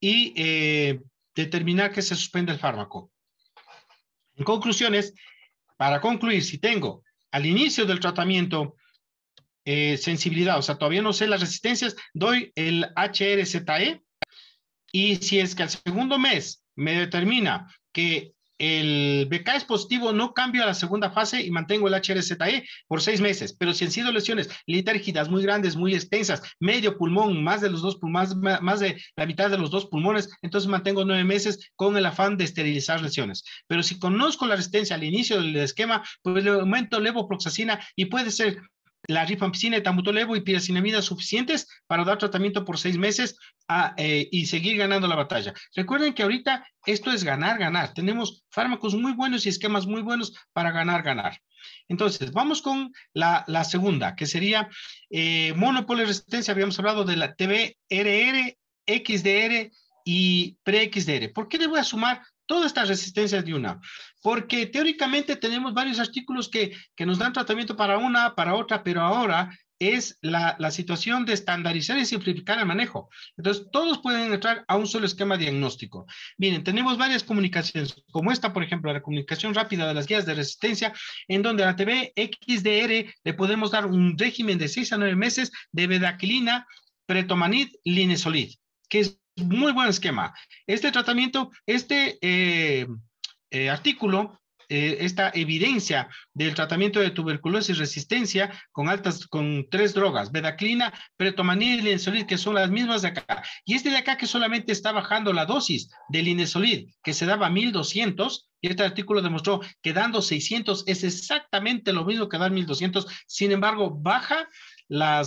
y eh, determinar que se suspende el fármaco. En conclusiones, para concluir, si tengo al inicio del tratamiento eh, sensibilidad, o sea, todavía no sé las resistencias, doy el HRZE y si es que al segundo mes me determina que el BK es positivo, no cambio a la segunda fase y mantengo el HRZE por seis meses, pero si han sido lesiones litérgidas muy grandes, muy extensas, medio pulmón, más de los dos más de la mitad de los dos pulmones, entonces mantengo nueve meses con el afán de esterilizar lesiones. Pero si conozco la resistencia al inicio del esquema, pues le aumento levoproxacina y puede ser la rifampicina, y y piracinamida suficientes para dar tratamiento por seis meses ah, eh, y seguir ganando la batalla. Recuerden que ahorita esto es ganar, ganar. Tenemos fármacos muy buenos y esquemas muy buenos para ganar, ganar. Entonces, vamos con la, segunda, que sería eh, resistencia. Habíamos hablado de la TBRR, XDR y pre-XDR. ¿Por qué le voy a sumar todas estas resistencias de una, porque teóricamente tenemos varios artículos que, nos dan tratamiento para una, para otra, pero ahora es la, situación de estandarizar y simplificar el manejo. Entonces, todos pueden entrar a un solo esquema diagnóstico. Miren, tenemos varias comunicaciones, como esta, por ejemplo, la comunicación rápida de las guías de resistencia, en donde a la TV XDR le podemos dar un régimen de seis a nueve meses de bedaquilina, pretomanid, linesolid, que es muy buen esquema. Este tratamiento, este eh, eh, artículo, eh, esta evidencia del tratamiento de tuberculosis resistencia con altas, con tres drogas, bedaclina, pretomanil y linesolid, que son las mismas de acá. Y este de acá que solamente está bajando la dosis del linesolid, que se daba 1200, y este artículo demostró que dando 600 es exactamente lo mismo que dar 1200, sin embargo, baja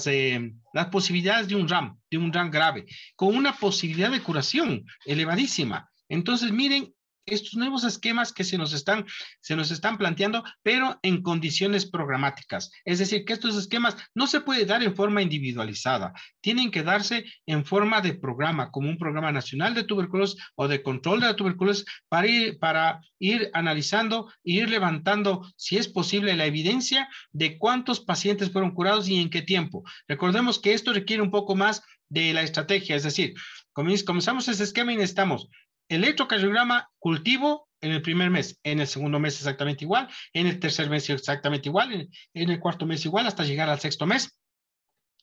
eh, las, posibilidades de un RAM, de un RAM grave, con una posibilidad de curación elevadísima. Entonces, miren estos nuevos esquemas que se nos están, se nos están planteando, pero en condiciones programáticas. Es decir, que estos esquemas no se puede dar en forma individualizada, tienen que darse en forma de programa, como un programa nacional de tuberculosis o de control de la tuberculosis, para ir, para ir analizando ir levantando, si es posible, la evidencia de cuántos pacientes fueron curados y en qué tiempo. Recordemos que esto requiere un poco más de la estrategia, es decir, comenzamos ese esquema y necesitamos electrocardiograma cultivo en el primer mes, en el segundo mes exactamente igual, en el tercer mes exactamente igual, en, el cuarto mes igual, hasta llegar al sexto mes.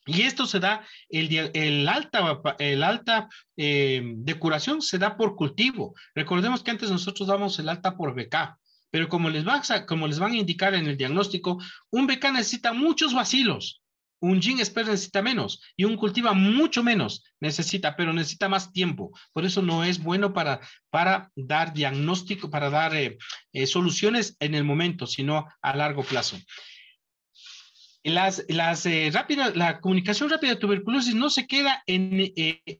Y esto se da, el, el alta, el alta eh, de curación se da por cultivo. Recordemos que antes nosotros damos el alta por BK, pero como les, va, como les van a indicar en el diagnóstico, un BK necesita muchos vacilos un gin espera necesita menos y un cultiva mucho menos necesita, pero necesita más tiempo. Por eso no es bueno para, para dar diagnóstico, para dar eh, eh, soluciones en el momento, sino a largo plazo. Las, eh, la comunicación rápida de tuberculosis no se queda en,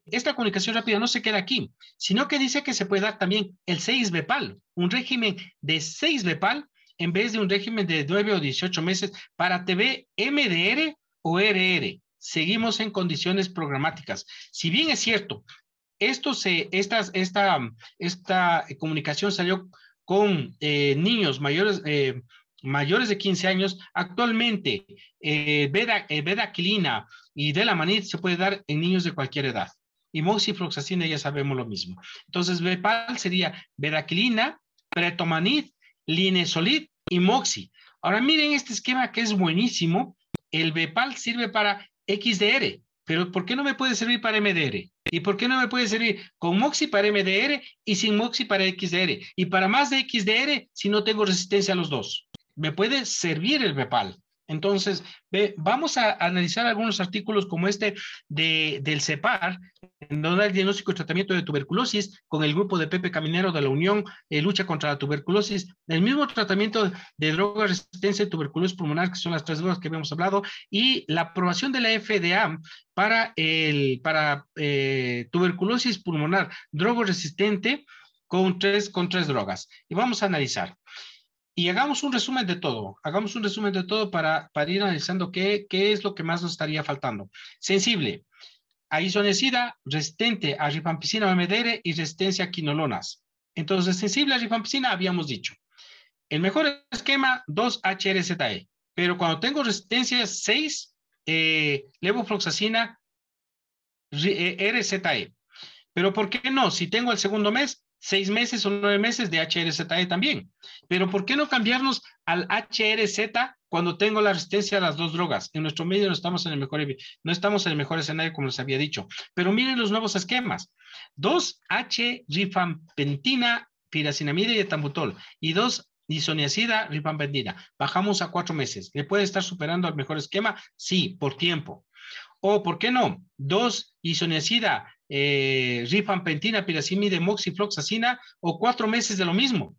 esta comunicación rápida no se queda aquí, sino que dice que se puede dar también el 6-Bepal, un régimen de 6-Bepal en vez de un régimen de 9 o 18 meses para TB, MDR ORR, seguimos en condiciones programáticas. Si bien es cierto, esto se, estas, esta, esta comunicación salió con eh, niños mayores, eh, mayores de 15 años, actualmente eh, Bedaquilina eh, y Delamanid se puede dar en niños de cualquier edad. Y moxifloxacina ya sabemos lo mismo. Entonces, Bepal sería Bedaquilina, Pretomanid, Linesolid y Moxi. Ahora miren este esquema que es buenísimo el BEPAL sirve para XDR, pero ¿por qué no me puede servir para MDR? ¿Y por qué no me puede servir con MOXI para MDR y sin MOXI para XDR? Y para más de XDR si no tengo resistencia a los dos. Me puede servir el BEPAL, entonces, vamos a analizar algunos artículos como este del CEPAR, en donde el diagnóstico y tratamiento de tuberculosis con el grupo de Pepe Caminero de la Unión, eh, lucha contra la tuberculosis, el mismo tratamiento de droga resistencia y tuberculosis pulmonar, que son las tres drogas que habíamos hablado, y la aprobación de la FDA para, el, para eh, tuberculosis pulmonar, drogo resistente con tres, con tres drogas. Y vamos a analizar. Y hagamos un resumen de todo, hagamos un resumen de todo para, para ir analizando qué, qué es lo que más nos estaría faltando. Sensible, isonecida, resistente a rifampicina MDR y resistencia a quinolonas. Entonces, sensible a rifampicina habíamos dicho. El mejor esquema, 2-HRZE. Pero cuando tengo resistencia 6, eh, levofloxacina RZE. Eh, pero ¿por qué no? Si tengo el segundo mes, seis meses o nueve meses de HRZ e también. Pero ¿por qué no cambiarnos al HRZ cuando tengo la resistencia a las dos drogas? En nuestro medio no estamos en el mejor, no estamos en el mejor escenario, como les había dicho. Pero miren los nuevos esquemas. Dos h rifampentina piracinamida y etambutol. Y dos isoniacida, rifampentina. Bajamos a cuatro meses. ¿Le puede estar superando al mejor esquema? Sí, por tiempo. O, ¿por qué no? Dos isoniacida, eh, rifampentina, piracimide, moxifloxacina o cuatro meses de lo mismo,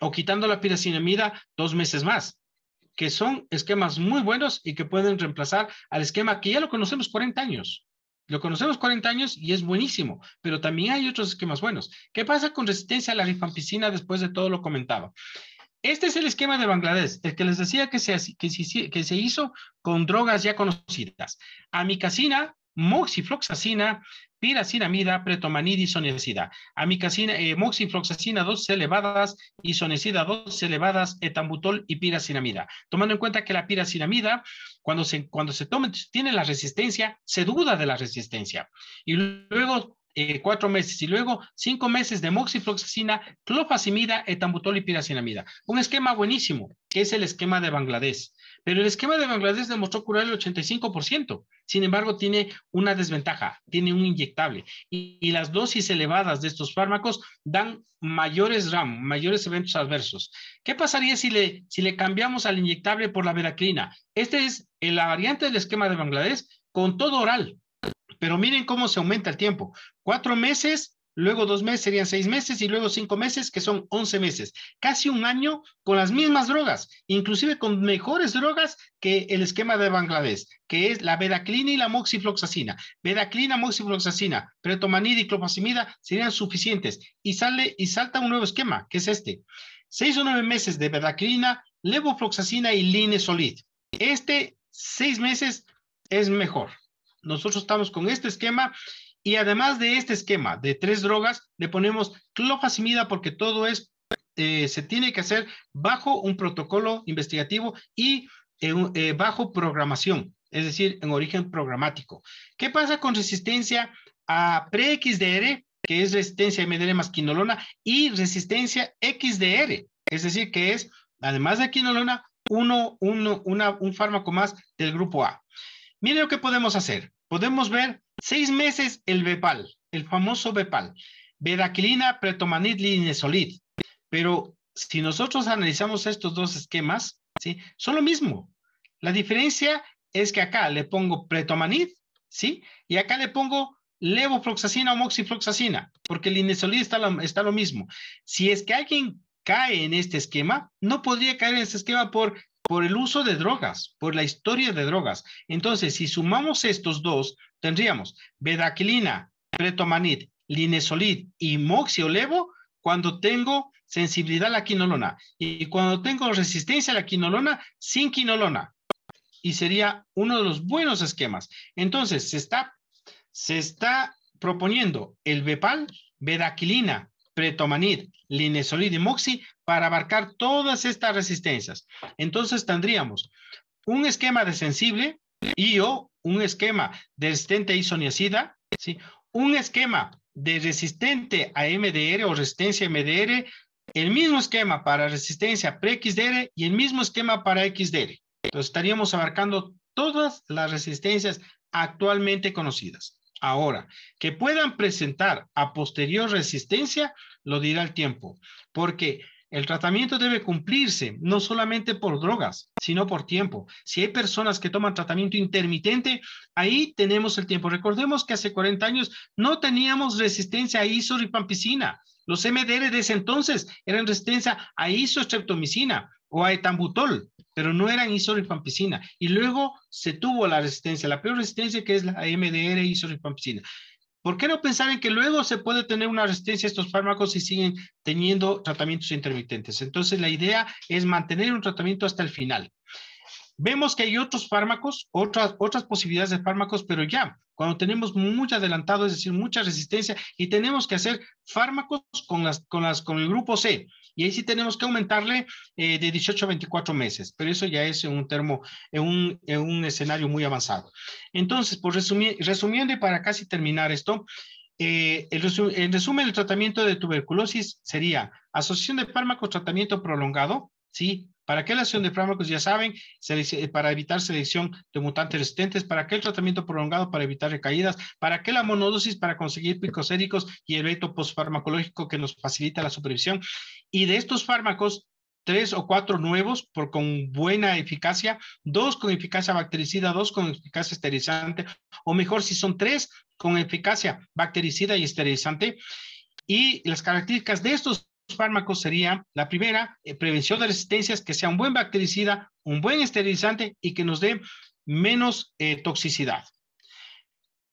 o quitando la piracinamida dos meses más, que son esquemas muy buenos y que pueden reemplazar al esquema que ya lo conocemos 40 años. Lo conocemos 40 años y es buenísimo, pero también hay otros esquemas buenos. ¿Qué pasa con resistencia a la rifampicina después de todo lo comentado? Este es el esquema de Bangladesh, el que les decía que se, que se, que se hizo con drogas ya conocidas. Amicacina, moxifloxacina, piracinamida, pretomanidisonecida, amicacina, eh, moxifloxacina 2 elevadas, isonecida dos elevadas, etambutol y piracinamida. Tomando en cuenta que la piracinamida, cuando se, cuando se tiene la resistencia, se duda de la resistencia. Y luego eh, cuatro meses y luego cinco meses de moxifloxacina, clofazimida, etambutol y piracinamida. Un esquema buenísimo, que es el esquema de Bangladesh. Pero el esquema de Bangladesh demostró curar el 85%. Sin embargo, tiene una desventaja, tiene un inyectable. Y, las dosis elevadas de estos fármacos dan mayores RAM, mayores eventos adversos. ¿Qué pasaría si le, si le cambiamos al inyectable por la veraclina? Esta es la variante del esquema de Bangladesh con todo oral pero miren cómo se aumenta el tiempo. Cuatro meses, luego dos meses serían seis meses y luego cinco meses, que son once meses. Casi un año con las mismas drogas, inclusive con mejores drogas que el esquema de Bangladesh, que es la vedaclina y la moxifloxacina. Bedaclina, moxifloxacina, pretomanida y clopacimida serían suficientes. Y sale y salta un nuevo esquema, que es este. Seis o nueve meses de vedaclina, levofloxacina y linesolid. Este seis meses es mejor. Nosotros estamos con este esquema y además de este esquema de tres drogas, le ponemos clofazimida porque todo es, eh, se tiene que hacer bajo un protocolo investigativo y eh, eh, bajo programación, es decir, en origen programático. ¿Qué pasa con resistencia a pre-XDR, que es resistencia a MDR más quinolona, y resistencia XDR, es decir, que es, además de quinolona, uno, uno, un fármaco más del grupo A? Miren lo que podemos hacer podemos ver seis meses el Bepal, el famoso Bepal, Bedaquilina pretomanid linesolid. Pero si nosotros analizamos estos dos esquemas, ¿sí? son lo mismo. La diferencia es que acá le pongo pretomanid, ¿sí? Y acá le pongo levofloxacina o moxifloxacina, porque el inesolid está lo, está lo mismo. Si es que alguien cae en este esquema, no podría caer en este esquema por por el uso de drogas, por la historia de drogas. Entonces, si sumamos estos dos, tendríamos bedaquilina, pretomanid, linesolid y moxiolevo cuando tengo sensibilidad a la quinolona y cuando tengo resistencia a la quinolona sin quinolona. Y sería uno de los buenos esquemas. Entonces, se está, se está proponiendo el Bepal, bedaquilina, pretomanid, linesolid y moxi para abarcar todas estas resistencias. Entonces tendríamos un esquema de sensible y o un esquema de resistente a isoniacida, ¿sí? un esquema de resistente a MDR o resistencia MDR, el mismo esquema para resistencia pre-XDR y el mismo esquema para XDR. Entonces estaríamos abarcando todas las resistencias actualmente conocidas. Ahora, que puedan presentar a posterior resistencia, lo dirá el tiempo, porque el tratamiento debe cumplirse no solamente por drogas, sino por tiempo. Si hay personas que toman tratamiento intermitente, ahí tenemos el tiempo. Recordemos que hace 40 años no teníamos resistencia a isoripampicina. Los MDR de ese entonces eran resistencia a isostreptomicina o a etambutol, pero no eran isoripampicina. Y luego se tuvo la resistencia, la peor resistencia que es la MDR isoripampicina. ¿Por qué no pensar en que luego se puede tener una resistencia a estos fármacos y siguen teniendo tratamientos intermitentes? Entonces, la idea es mantener un tratamiento hasta el final. Vemos que hay otros fármacos, otras, otras posibilidades de fármacos, pero ya cuando tenemos muy adelantado, es decir, mucha resistencia, y tenemos que hacer fármacos con, las, con, las, con el grupo C. Y ahí sí tenemos que aumentarle eh, de 18 a 24 meses, pero eso ya es un termo, en un, un escenario muy avanzado. Entonces, por resumir, resumiendo y para casi terminar esto, eh, el, el resumen del tratamiento de tuberculosis sería asociación de fármacos, tratamiento prolongado, ¿Para qué la acción de fármacos? Ya saben, eh, para evitar selección de mutantes resistentes, ¿para qué el tratamiento prolongado para evitar recaídas? ¿Para qué la monodosis para conseguir picos séricos y el veto postfarmacológico que nos facilita la supervisión? Y de estos fármacos, tres o cuatro nuevos por, con buena eficacia, dos con eficacia bactericida, dos con eficacia esterilizante, o mejor si son tres con eficacia bactericida y esterilizante. Y las características de estos fármacos sería la primera, eh, prevención de resistencias, que sea un buen bactericida, un buen esterilizante y que nos dé menos eh, toxicidad.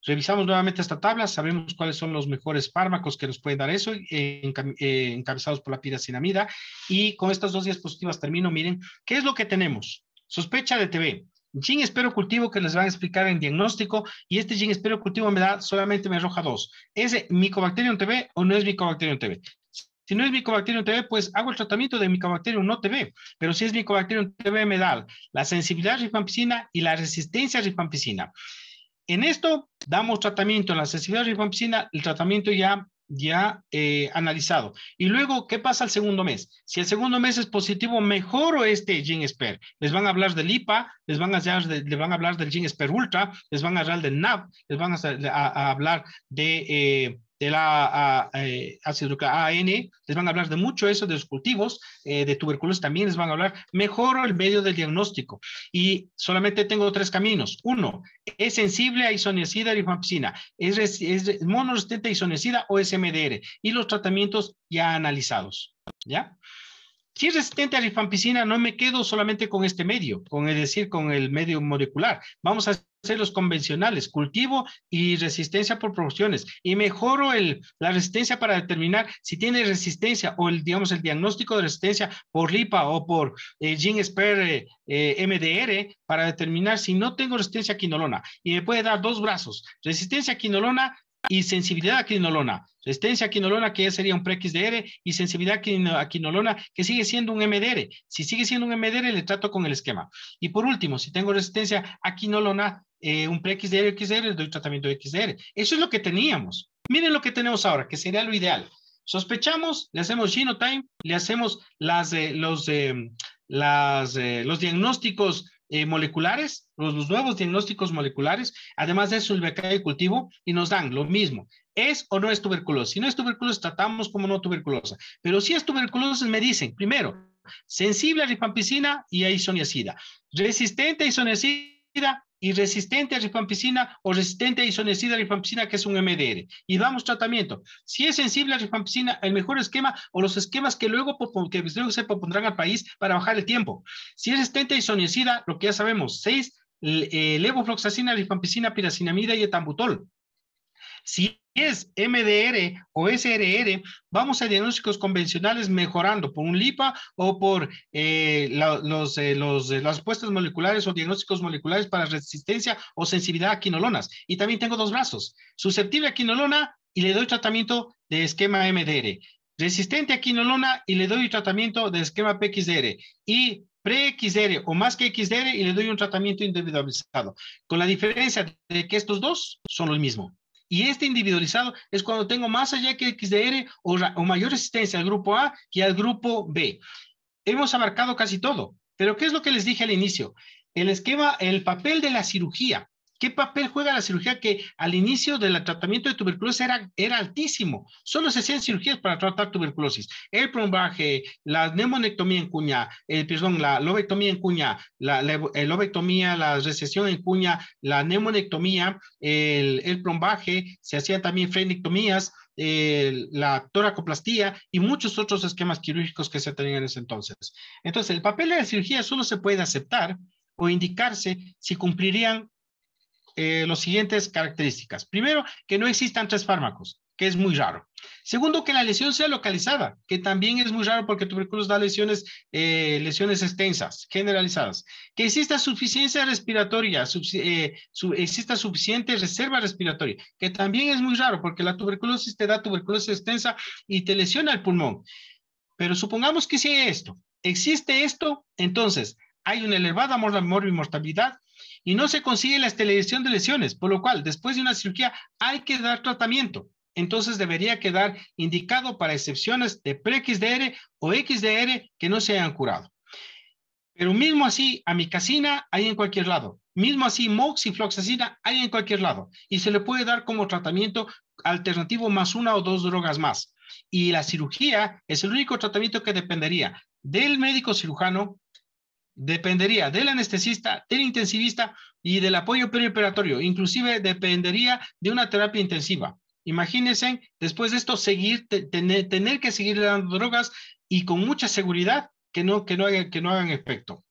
Revisamos nuevamente esta tabla, sabemos cuáles son los mejores fármacos que nos pueden dar eso, eh, encabezados por la piracinamida. Y con estas dos diapositivas termino, miren, ¿qué es lo que tenemos? Sospecha de TB, Gin espero cultivo que les van a explicar en diagnóstico y este gin espero cultivo me da solamente me arroja dos. ¿Es Mycobacterium TB o no es Mycobacterium TB? Si no es Mycobacterium TB, pues hago el tratamiento de Mycobacterium no TB, pero si es Mycobacterium TB me da la sensibilidad a rifampicina y la resistencia a rifampicina. En esto damos tratamiento en la sensibilidad a rifampicina, el tratamiento ya ya eh, analizado. Y luego, ¿qué pasa al segundo mes? Si el segundo mes es positivo, mejoro este GIN-SPER. Les van a hablar del IPA, les van a hablar, de, les van a hablar del Ultra, les van a hablar del NAV, les van a, hablar de... Eh, de la eh, ácido AN, les van a hablar de mucho eso, de los cultivos, eh, de tuberculosis también les van a hablar. Mejoro el medio del diagnóstico y solamente tengo tres caminos. Uno, es sensible a isonecida y rifampicina, es, es monoresistente a o SMDR y los tratamientos ya analizados. ¿Ya? Si es resistente a rifampicina, no me quedo solamente con este medio, con es decir, con el medio molecular. Vamos a hacer los convencionales, cultivo y resistencia por proporciones. Y mejoro la resistencia para determinar si tiene resistencia o el, digamos, el diagnóstico de resistencia por lipa o por eh, eh MDR para determinar si no tengo resistencia a quinolona. Y me puede dar dos brazos, resistencia a quinolona y sensibilidad a quinolona, resistencia a quinolona que ya sería un pre-XDR y sensibilidad a quinolona que sigue siendo un MDR. Si sigue siendo un MDR, le trato con el esquema. Y por último, si tengo resistencia a quinolona, eh, un pre-XDR, XDR, le doy tratamiento de XDR. Eso es lo que teníamos. Miren lo que tenemos ahora, que sería lo ideal. Sospechamos, le hacemos genotime, le hacemos eh, los, eh, los diagnósticos eh, moleculares, los, nuevos diagnósticos moleculares, además de su el cultivo, y nos dan lo mismo. ¿Es o no es tuberculosis? Si no es tuberculosis, tratamos como no tuberculosa. Pero si es tuberculosis, me dicen, primero, sensible a rifampicina y a isoniacida, resistente a isoniacida y resistente a rifampicina o resistente e a isonecida rifampicina, que es un MDR. Y damos tratamiento. Si es sensible a rifampicina, el mejor esquema o los esquemas que luego, pues, se propondrán al país para bajar el tiempo. Si es resistente a e isonecida, lo que ya sabemos, seis, eh, levofloxacina, rifampicina, piracinamida y etambutol. Si es MDR o SRR, vamos a diagnósticos convencionales mejorando por un LIPA o por eh, los, eh, eh, las puestas moleculares o diagnósticos moleculares para resistencia o sensibilidad a quinolonas. Y también tengo dos brazos, susceptible a quinolona y le doy tratamiento de esquema MDR, resistente a quinolona y le doy tratamiento de esquema PXDR. y pre xdr o más que XDR y le doy un tratamiento individualizado, con la diferencia de que estos dos son lo mismo. Y este individualizado es cuando tengo más allá que XDR o, mayor resistencia al grupo A que al grupo B. Hemos abarcado casi todo, pero ¿qué es lo que les dije al inicio? El esquema, el papel de la cirugía ¿Qué papel juega la cirugía que al inicio del tratamiento de tuberculosis era, era altísimo? Solo se hacían cirugías para tratar tuberculosis. El plombaje, la neumonectomía en cuña, el, perdón, la lobectomía en cuña, la, lobectomía, la recesión en cuña, la neumonectomía, el, el plombaje, se hacían también frenectomías, la toracoplastía y muchos otros esquemas quirúrgicos que se tenían en ese entonces. Entonces, el papel de la cirugía solo se puede aceptar o indicarse si cumplirían eh, las siguientes características. Primero, que no existan tres fármacos, que es muy raro. Segundo, que la lesión sea localizada, que también es muy raro porque tuberculosis da lesiones, eh, lesiones extensas, generalizadas. Que exista suficiencia respiratoria, eh, exista suficiente reserva respiratoria, que también es muy raro porque la tuberculosis te da tuberculosis extensa y te lesiona el pulmón. Pero supongamos que sí esto. Existe esto, entonces hay una elevada morbimortalidad y no se consigue la esterilización de lesiones, por lo cual después de una cirugía hay que dar tratamiento. Entonces debería quedar indicado para excepciones de pre-XDR o XDR que no se hayan curado. Pero mismo así, amicacina hay en cualquier lado. Mismo así, moxifloxacina hay en cualquier lado. Y se le puede dar como tratamiento alternativo más una o dos drogas más. Y la cirugía es el único tratamiento que dependería del médico cirujano, dependería del anestesista, del intensivista y del apoyo perioperatorio. Inclusive dependería de una terapia intensiva. Imagínense, después de esto, seguir, tener, que seguir dando drogas y con mucha seguridad que no, que no, hagan, que no hagan efecto.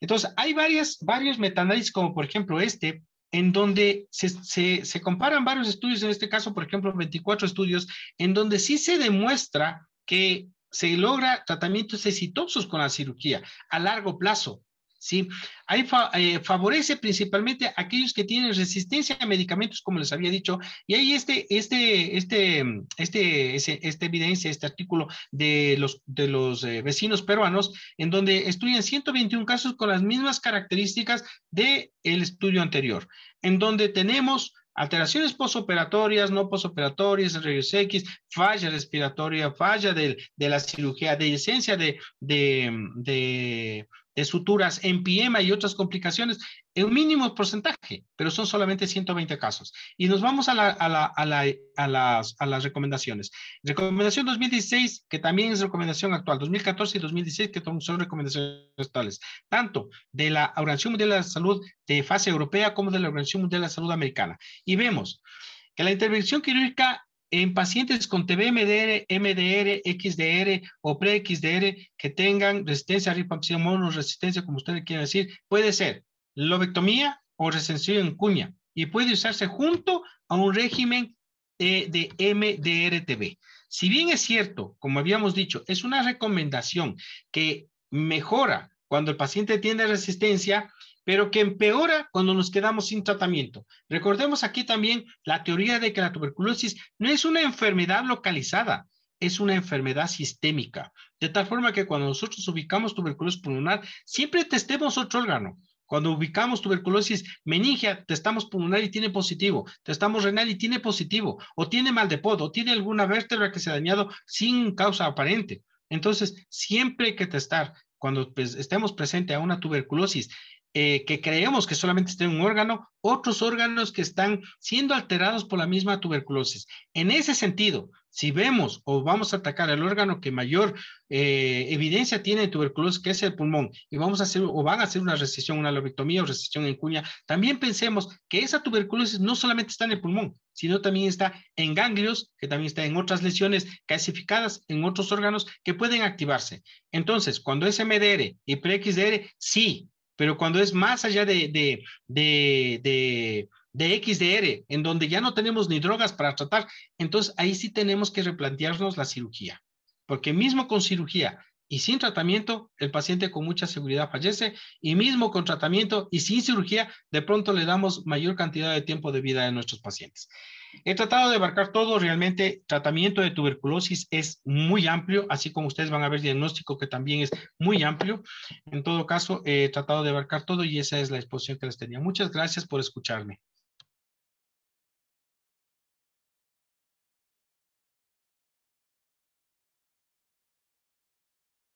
Entonces, hay varias, varios metanálisis como por ejemplo este, en donde se, comparan varios estudios, en este caso, por ejemplo, 24 estudios, en donde sí se demuestra que se logra tratamientos exitosos con la cirugía a largo plazo. ¿sí? Ahí eh, favorece principalmente a aquellos que tienen resistencia a medicamentos, como les había dicho, y ahí este, este, este, este, esta evidencia, este artículo de los, de los eh, vecinos peruanos, en donde estudian 121 casos con las mismas características del el estudio anterior, en donde tenemos alteraciones posoperatorias, no posoperatorias, rayos X, falla respiratoria, falla de, la cirugía, de esencia de, de de suturas, empiema y otras complicaciones en un mínimo porcentaje, pero son solamente 120 casos. Y nos vamos a, a, las, recomendaciones. Recomendación 2016, que también es recomendación actual, 2014 y 2016, que son recomendaciones actuales, tanto de la Organización Mundial de la Salud de fase europea como de la Organización Mundial de la Salud americana. Y vemos que la intervención quirúrgica en pacientes con TB, MDR, XDR o pre-XDR que tengan resistencia a rifampicina resistencia como ustedes quieran decir, puede ser lobectomía o resención en cuña y puede usarse junto a un régimen eh, de MDR-TB. Si bien es cierto, como habíamos dicho, es una recomendación que mejora cuando el paciente tiene resistencia, pero que empeora cuando nos quedamos sin tratamiento. Recordemos aquí también la teoría de que la tuberculosis no es una enfermedad localizada, es una enfermedad sistémica, de tal forma que cuando nosotros ubicamos tuberculosis pulmonar, siempre testemos otro órgano. Cuando ubicamos tuberculosis meningia, testamos pulmonar y tiene positivo, testamos renal y tiene positivo, o tiene mal de podo, o tiene alguna vértebra que se ha dañado sin causa aparente. Entonces, siempre hay que testar. Cuando pues, estemos presentes a una tuberculosis eh, que creemos que solamente está en un órgano, otros órganos que están siendo alterados por la misma tuberculosis. En ese sentido, si vemos o vamos a atacar el órgano que mayor eh, evidencia tiene de tuberculosis, que es el pulmón, y vamos a hacer o van a hacer una recesión, una lobectomía o recesión en cuña, también pensemos que esa tuberculosis no solamente está en el pulmón, sino también está en ganglios, que también está en otras lesiones calcificadas en otros órganos que pueden activarse. Entonces, cuando es MDR y pre sí, pero cuando es más allá de, de, de, de de XDR, en donde ya no tenemos ni drogas para tratar, entonces ahí sí tenemos que replantearnos la cirugía. Porque mismo con cirugía, y sin tratamiento, el paciente con mucha seguridad fallece y mismo con tratamiento y sin cirugía, de pronto le damos mayor cantidad de tiempo de vida a nuestros pacientes. He tratado de abarcar todo, realmente tratamiento de tuberculosis es muy amplio, así como ustedes van a ver diagnóstico que también es muy amplio. En todo caso, he tratado de abarcar todo y esa es la exposición que les tenía. Muchas gracias por escucharme.